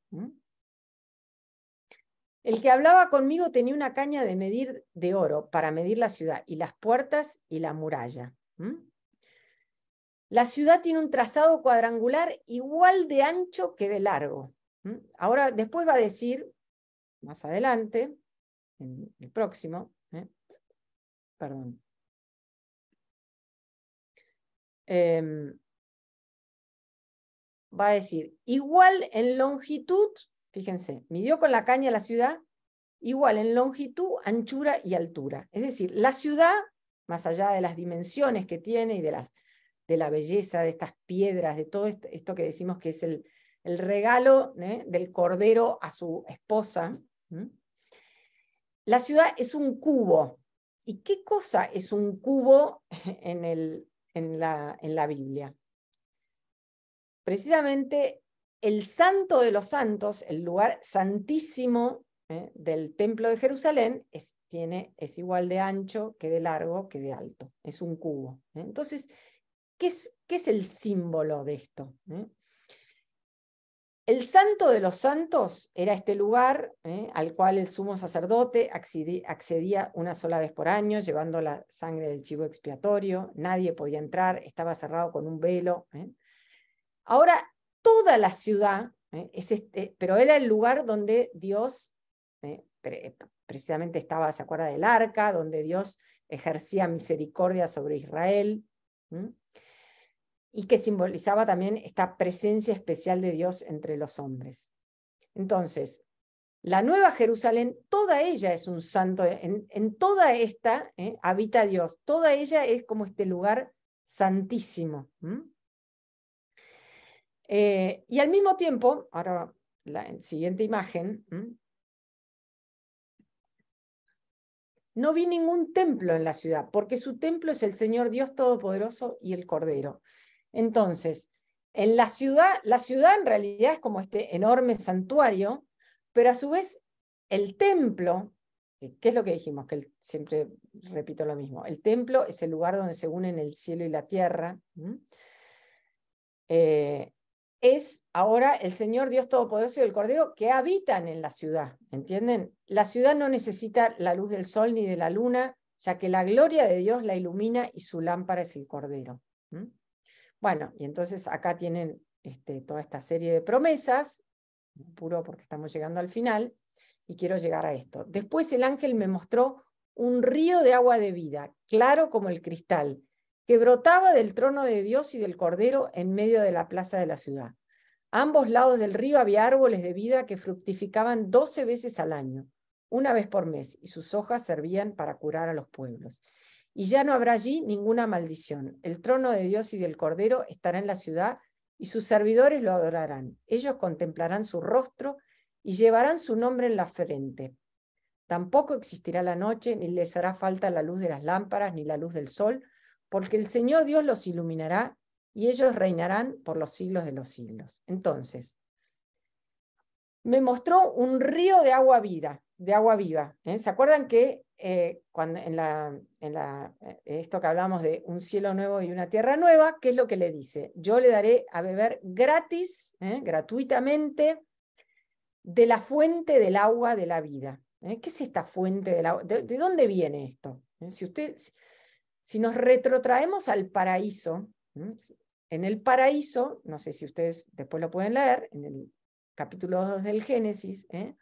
El que hablaba conmigo tenía una caña de medir de oro para medir la ciudad y las puertas y la muralla. La ciudad tiene un trazado cuadrangular igual de ancho que de largo. Ahora, después va a decir, más adelante, en el próximo, ¿eh? perdón. Em, va a decir, igual en longitud Fíjense, midió con la caña la ciudad igual en longitud, anchura y altura. Es decir, la ciudad, más allá de las dimensiones que tiene y de, las, de la belleza de estas piedras, de todo esto, que decimos que es el, regalo ¿eh? del cordero a su esposa, la ciudad es un cubo. ¿Y qué cosa es un cubo [laughs] en la Biblia? Precisamente el santo de los santos, el lugar santísimo ¿eh? del templo de Jerusalén, es, tiene, es igual de ancho que de largo que de alto, es un cubo. ¿eh? Entonces, ¿qué es, es, el símbolo de esto? ¿eh? El santo de los santos era este lugar al cual el sumo sacerdote accedía una sola vez por año llevando la sangre del chivo expiatorio, nadie podía entrar, estaba cerrado con un velo. Ahora, toda la ciudad, ¿eh? es este, pero era el lugar donde Dios, ¿eh? precisamente estaba, ¿se acuerda del arca? Donde Dios ejercía misericordia sobre Israel, y que simbolizaba también esta presencia especial de Dios entre los hombres. Entonces, la Nueva Jerusalén, toda ella es un santo, en, toda esta ¿eh? habita Dios, toda ella es como este lugar santísimo. Eh, y al mismo tiempo, ahora la siguiente imagen, no vi ningún templo en la ciudad, porque su templo es el Señor Dios Todopoderoso y el Cordero. Entonces, en la ciudad, la ciudad en realidad es como este enorme santuario, pero a su vez el templo, ¿qué es lo que dijimos? Que siempre repito lo mismo, el templo es el lugar donde se unen el cielo y la tierra es ahora el Señor Dios Todopoderoso y el Cordero que habitan en la ciudad, ¿entienden? La ciudad no necesita la luz del sol ni de la luna, ya que la gloria de Dios la ilumina y su lámpara es el Cordero. Bueno, y entonces acá tienen este, toda esta serie de promesas, puro porque estamos llegando al final, y quiero llegar a esto. Después el ángel me mostró un río de agua de vida, claro como el cristal, que brotaba del trono de Dios y del Cordero en medio de la plaza de la ciudad. ambos lados del río había árboles de vida que fructificaban doce veces al año, una vez por mes, y sus hojas servían para curar a los pueblos. Y ya no habrá allí ninguna maldición. El trono de Dios y del Cordero estará en la ciudad, y sus servidores lo adorarán. Ellos contemplarán su rostro y llevarán su nombre en la frente. Tampoco existirá la noche, ni les hará falta la luz de las lámparas, ni la luz del sol, porque el Señor Dios los iluminará y ellos reinarán por los siglos de los siglos. Entonces, me mostró un río de agua viva, de agua viva. ¿eh? ¿Se acuerdan que eh, cuando, en, la, en la, eh, esto que hablamos de un cielo nuevo y una tierra nueva, ¿qué es lo que le dice? Yo le daré a beber gratis, gratuitamente, de la fuente del agua de la vida. ¿Qué es esta fuente del agua? ¿De, de dónde viene esto? Si usted, si nos retrotraemos al paraíso, en el paraíso, no sé si ustedes después lo pueden leer, en el capítulo 2 del Génesis, ¿eh?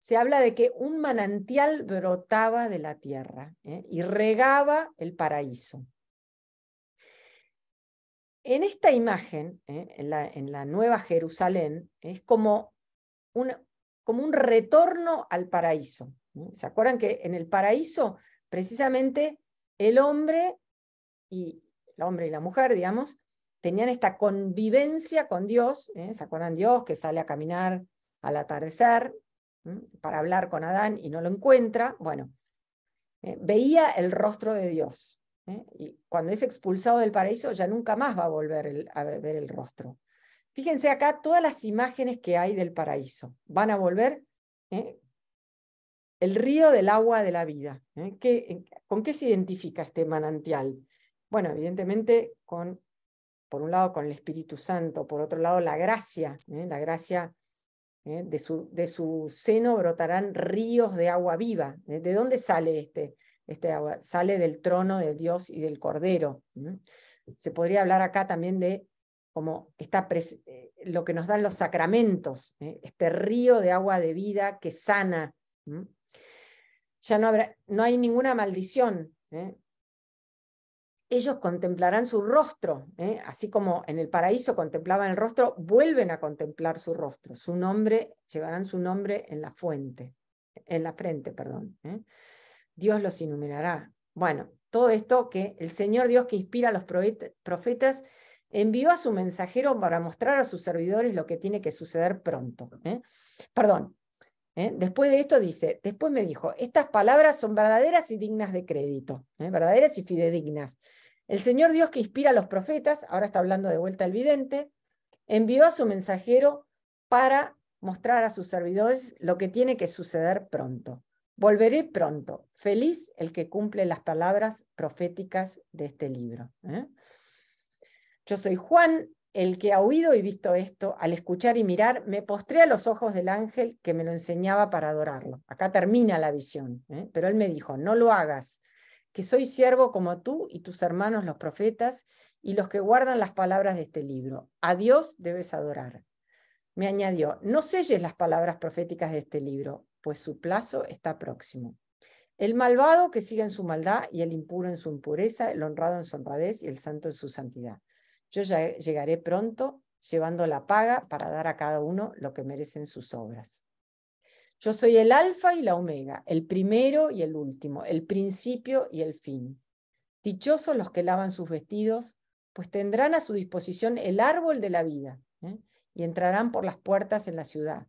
se habla de que un manantial brotaba de la tierra ¿eh? y regaba el paraíso. En esta imagen, ¿eh? en, la, Nueva Jerusalén, es como como un retorno al paraíso. ¿Se acuerdan que en el paraíso precisamente el hombre y el hombre y la mujer, digamos, tenían esta convivencia con Dios, ¿eh? ¿se acuerdan Dios que sale a caminar al atardecer para hablar con Adán y no lo encuentra? Bueno, eh, veía el rostro de Dios. ¿eh? Y cuando es expulsado del paraíso ya nunca más va a volver a ver el rostro. Fíjense acá todas las imágenes que hay del paraíso. Van a volver el río del agua de la vida. ¿eh? ¿Qué, ¿Con qué se identifica este manantial? Bueno, evidentemente con, por un lado, con el Espíritu Santo, por otro lado, la gracia, ¿eh? la gracia ¿eh? de, su, de, su, seno brotarán ríos de agua viva. ¿De dónde sale este, este agua? Sale del trono de Dios y del Cordero. Se podría hablar acá también de como está lo que nos dan los sacramentos, este río de agua de vida que sana, ya no, habrá, no hay ninguna maldición. ¿eh? Ellos contemplarán su rostro, ¿eh? así como en el paraíso contemplaban el rostro, vuelven a contemplar su rostro, su nombre, llevarán su nombre en la fuente, en la frente, perdón. ¿eh? Dios los iluminará. Bueno, todo esto que el Señor Dios que inspira a los profetas envió a su mensajero para mostrar a sus servidores lo que tiene que suceder pronto. Perdón, ¿eh? Después de esto dice, después me dijo, estas palabras son verdaderas y dignas de crédito, ¿eh? verdaderas y fidedignas. El Señor Dios que inspira a los profetas, ahora está hablando de vuelta al vidente, envió a su mensajero para mostrar a sus servidores lo que tiene que suceder pronto. Volveré pronto. Feliz el que cumple las palabras proféticas de este libro. ¿eh? Yo soy Juan, el que ha oído y visto esto, al escuchar y mirar, me postré a los ojos del ángel que me lo enseñaba para adorarlo. Acá termina la visión, ¿eh? pero él me dijo, no lo hagas, que soy siervo como tú y tus hermanos los profetas y los que guardan las palabras de este libro. A Dios debes adorar. Me añadió, no selles las palabras proféticas de este libro, pues su plazo está próximo. El malvado que sigue en su maldad y el impuro en su impureza, el honrado en su honradez y el santo en su santidad. Yo ya llegaré pronto llevando la paga para dar a cada uno lo que merecen sus obras. Yo soy el alfa y la omega, el primero y el último, el principio y el fin. Dichosos los que lavan sus vestidos, pues tendrán a su disposición el árbol de la vida ¿eh? y entrarán por las puertas en la ciudad.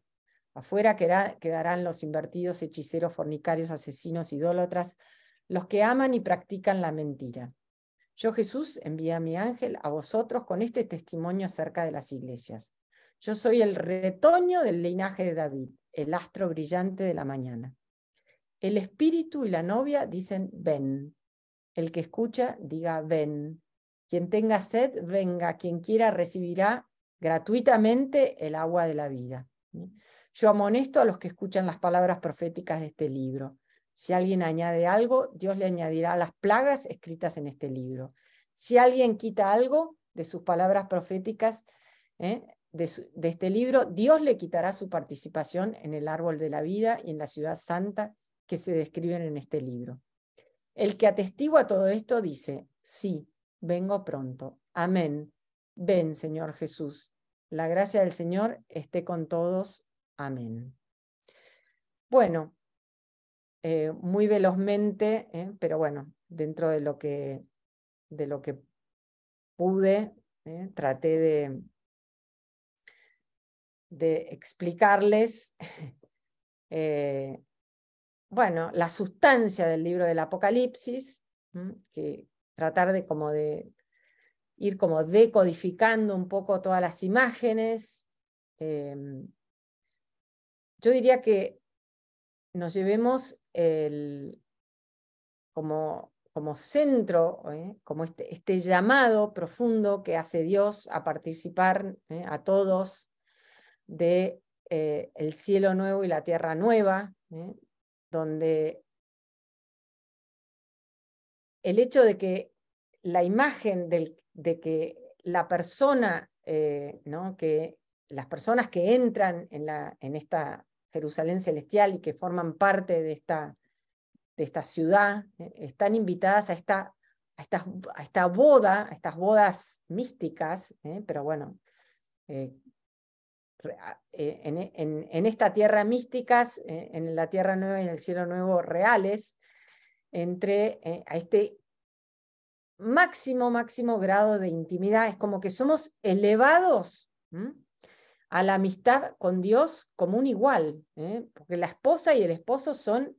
Afuera quedarán los invertidos hechiceros, fornicarios, asesinos, idólatras, los que aman y practican la mentira. Yo Jesús envié a mi ángel a vosotros con este testimonio acerca de las iglesias. Yo soy el retoño del linaje de David, el astro brillante de la mañana. El espíritu y la novia dicen, ven. El que escucha, diga, ven. Quien tenga sed, venga. Quien quiera, recibirá gratuitamente el agua de la vida. Yo amonesto a los que escuchan las palabras proféticas de este libro. Si alguien añade algo, Dios le añadirá las plagas escritas en este libro. Si alguien quita algo de sus palabras proféticas, ¿eh? de este libro, Dios le quitará su participación en el árbol de la vida y en la ciudad santa que se describen en este libro. El que atestigua todo esto dice, sí, vengo pronto. Amén. Ven, Señor Jesús. La gracia del Señor esté con todos. Amén. Bueno, eh, muy velozmente, ¿eh? pero bueno, dentro de lo que, de lo que pude, ¿eh? traté de, de explicarles, [laughs] bueno, la sustancia del libro del Apocalipsis, que tratar de como de ir como decodificando un poco todas las imágenes. Em, yo diría que nos llevemos el, como, como, centro, ¿eh? como este, este, llamado profundo que hace Dios a participar ¿eh? a todos de eh, el cielo nuevo y la tierra nueva, donde el hecho de que la imagen del, de que la persona, ¿no? que las personas que entran en, la, en esta Jerusalén celestial y que forman parte de esta, de esta ciudad, eh, están invitadas a esta, a, esta, a esta boda, a estas bodas místicas, eh, pero bueno, eh, en, esta tierra místicas, en la tierra nueva y en el cielo nuevo reales, entre a este máximo, máximo grado de intimidad. Es como que somos elevados ¿no? a la amistad con Dios como un igual, ¿eh? porque la esposa y el esposo son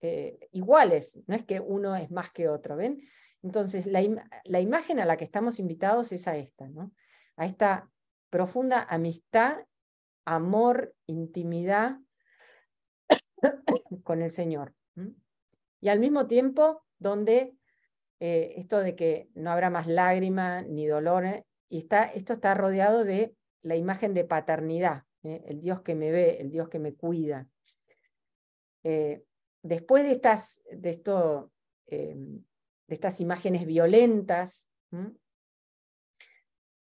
eh, iguales, no es que uno es más que otro, ¿ven? Entonces, la, imagen a la que estamos invitados es a esta, ¿no? A esta profunda amistad, amor, intimidad [coughs] con el Señor. Y al mismo tiempo, donde eh, esto de que no habrá más lágrimas ni dolores y está, esto está rodeado de la imagen de paternidad, ¿eh? el Dios que me ve, el Dios que me cuida. Eh, después de estas, de, esto, eh, de estas imágenes violentas,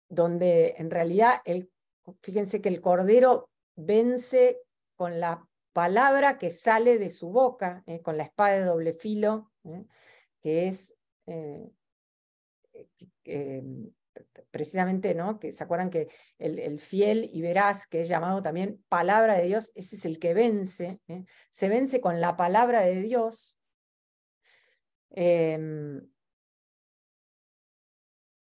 donde en realidad, el, fíjense que el cordero vence con la palabra que sale de su boca, con la espada de doble filo, que es precisamente, ¿no? Que se acuerdan que el, fiel y veraz, que es llamado también palabra de Dios, ese es el que vence, ¿eh? se vence con la palabra de Dios. Em,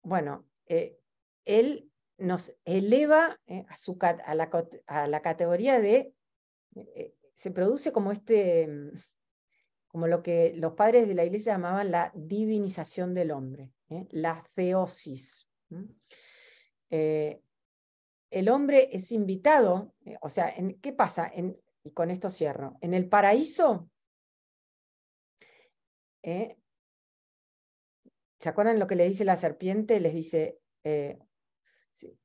bueno, eh, él nos eleva ¿eh? a, la, a, la, categoría de, se produce como este, em, como lo que los padres de la iglesia llamaban la divinización del hombre, la theosis. Eh, el hombre es invitado, eh, o sea, en, ¿qué pasa? y con esto cierro. En el paraíso, eh, ¿se acuerdan lo que le dice la serpiente? Les dice,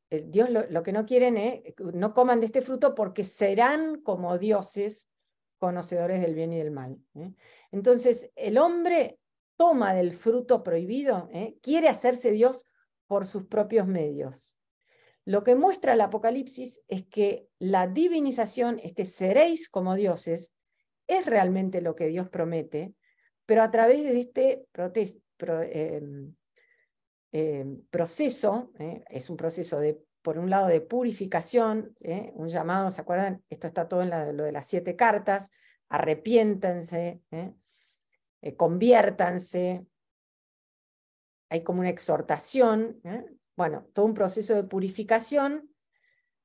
Dios lo, que no quieren es, no coman de este fruto porque serán como dioses conocedores del bien y del mal. Entonces, el hombre toma del fruto prohibido, quiere hacerse Dios por sus propios medios. Lo que muestra el Apocalipsis es que la divinización, este seréis como dioses, es realmente lo que Dios promete, pero a través de este em, em, proceso, ¿eh? es un proceso de, por un lado, de purificación, ¿eh? un llamado, ¿se acuerdan? Esto está todo en lo de las siete cartas, arrepiéntanse, ¿eh? conviértanse, hay como una exhortación, ¿eh? bueno, todo un proceso de purificación,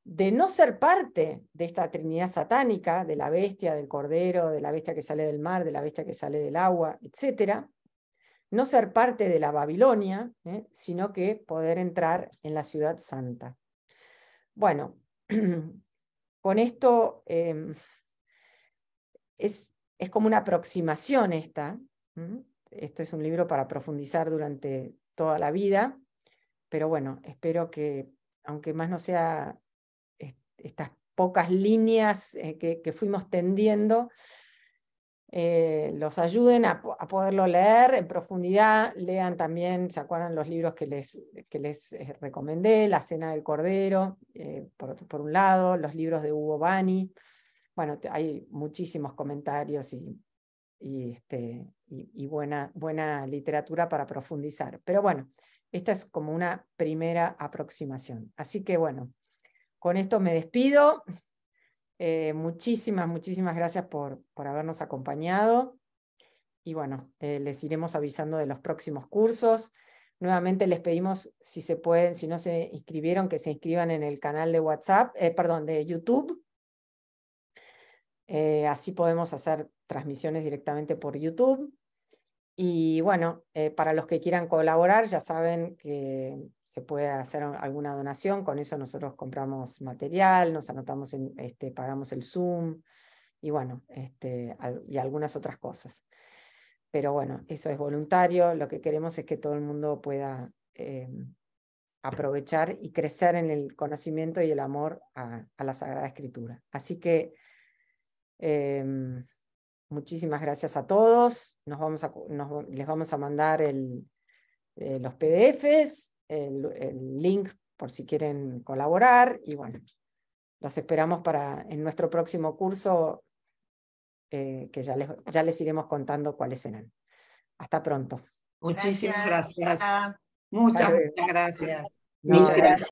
de no ser parte de esta trinidad satánica, de la bestia, del cordero, de la bestia que sale del mar, de la bestia que sale del agua, etc. No ser parte de la Babilonia, ¿eh? sino que poder entrar en la ciudad santa. Bueno, [clears throat] con esto em, es, es, como una aproximación esta esto es un libro para profundizar durante toda la vida, pero bueno, espero que, aunque más no sea estas pocas líneas eh, que, fuimos tendiendo, eh, los ayuden a, poderlo leer en profundidad, lean también, se acuerdan los libros que les, que les eh, recomendé, La Cena del Cordero, por, por, un lado, los libros de Hugo Bani, bueno, hay muchísimos comentarios y este, y, buena, buena literatura para profundizar. Pero bueno, esta es como una primera aproximación. Así que bueno, con esto me despido. Eh, muchísimas, muchísimas gracias por, por, habernos acompañado. Y bueno, eh, les iremos avisando de los próximos cursos. Nuevamente les pedimos, si se pueden, si no se inscribieron, que se inscriban en el canal de WhatsApp, eh, perdón, de YouTube. así podemos hacer transmisiones directamente por YouTube. Y bueno, eh, para los que quieran colaborar, ya saben que se puede hacer alguna donación, con eso nosotros compramos material, nos anotamos, este, pagamos el Zoom y bueno, este, y algunas otras cosas. Pero bueno, eso es voluntario, lo que queremos es que todo el mundo pueda em, aprovechar y crecer en el conocimiento y el amor a, la Sagrada Escritura. Así que... Em, Muchísimas gracias a todos. Nos vamos a, les vamos a mandar eh, los PDFs, el, link por si quieren colaborar y bueno, los esperamos para en nuestro próximo curso eh, que ya les, ya les iremos contando cuáles serán. Hasta pronto. Muchísimas gracias. Muchas, muchas gracias. Muchas gracias.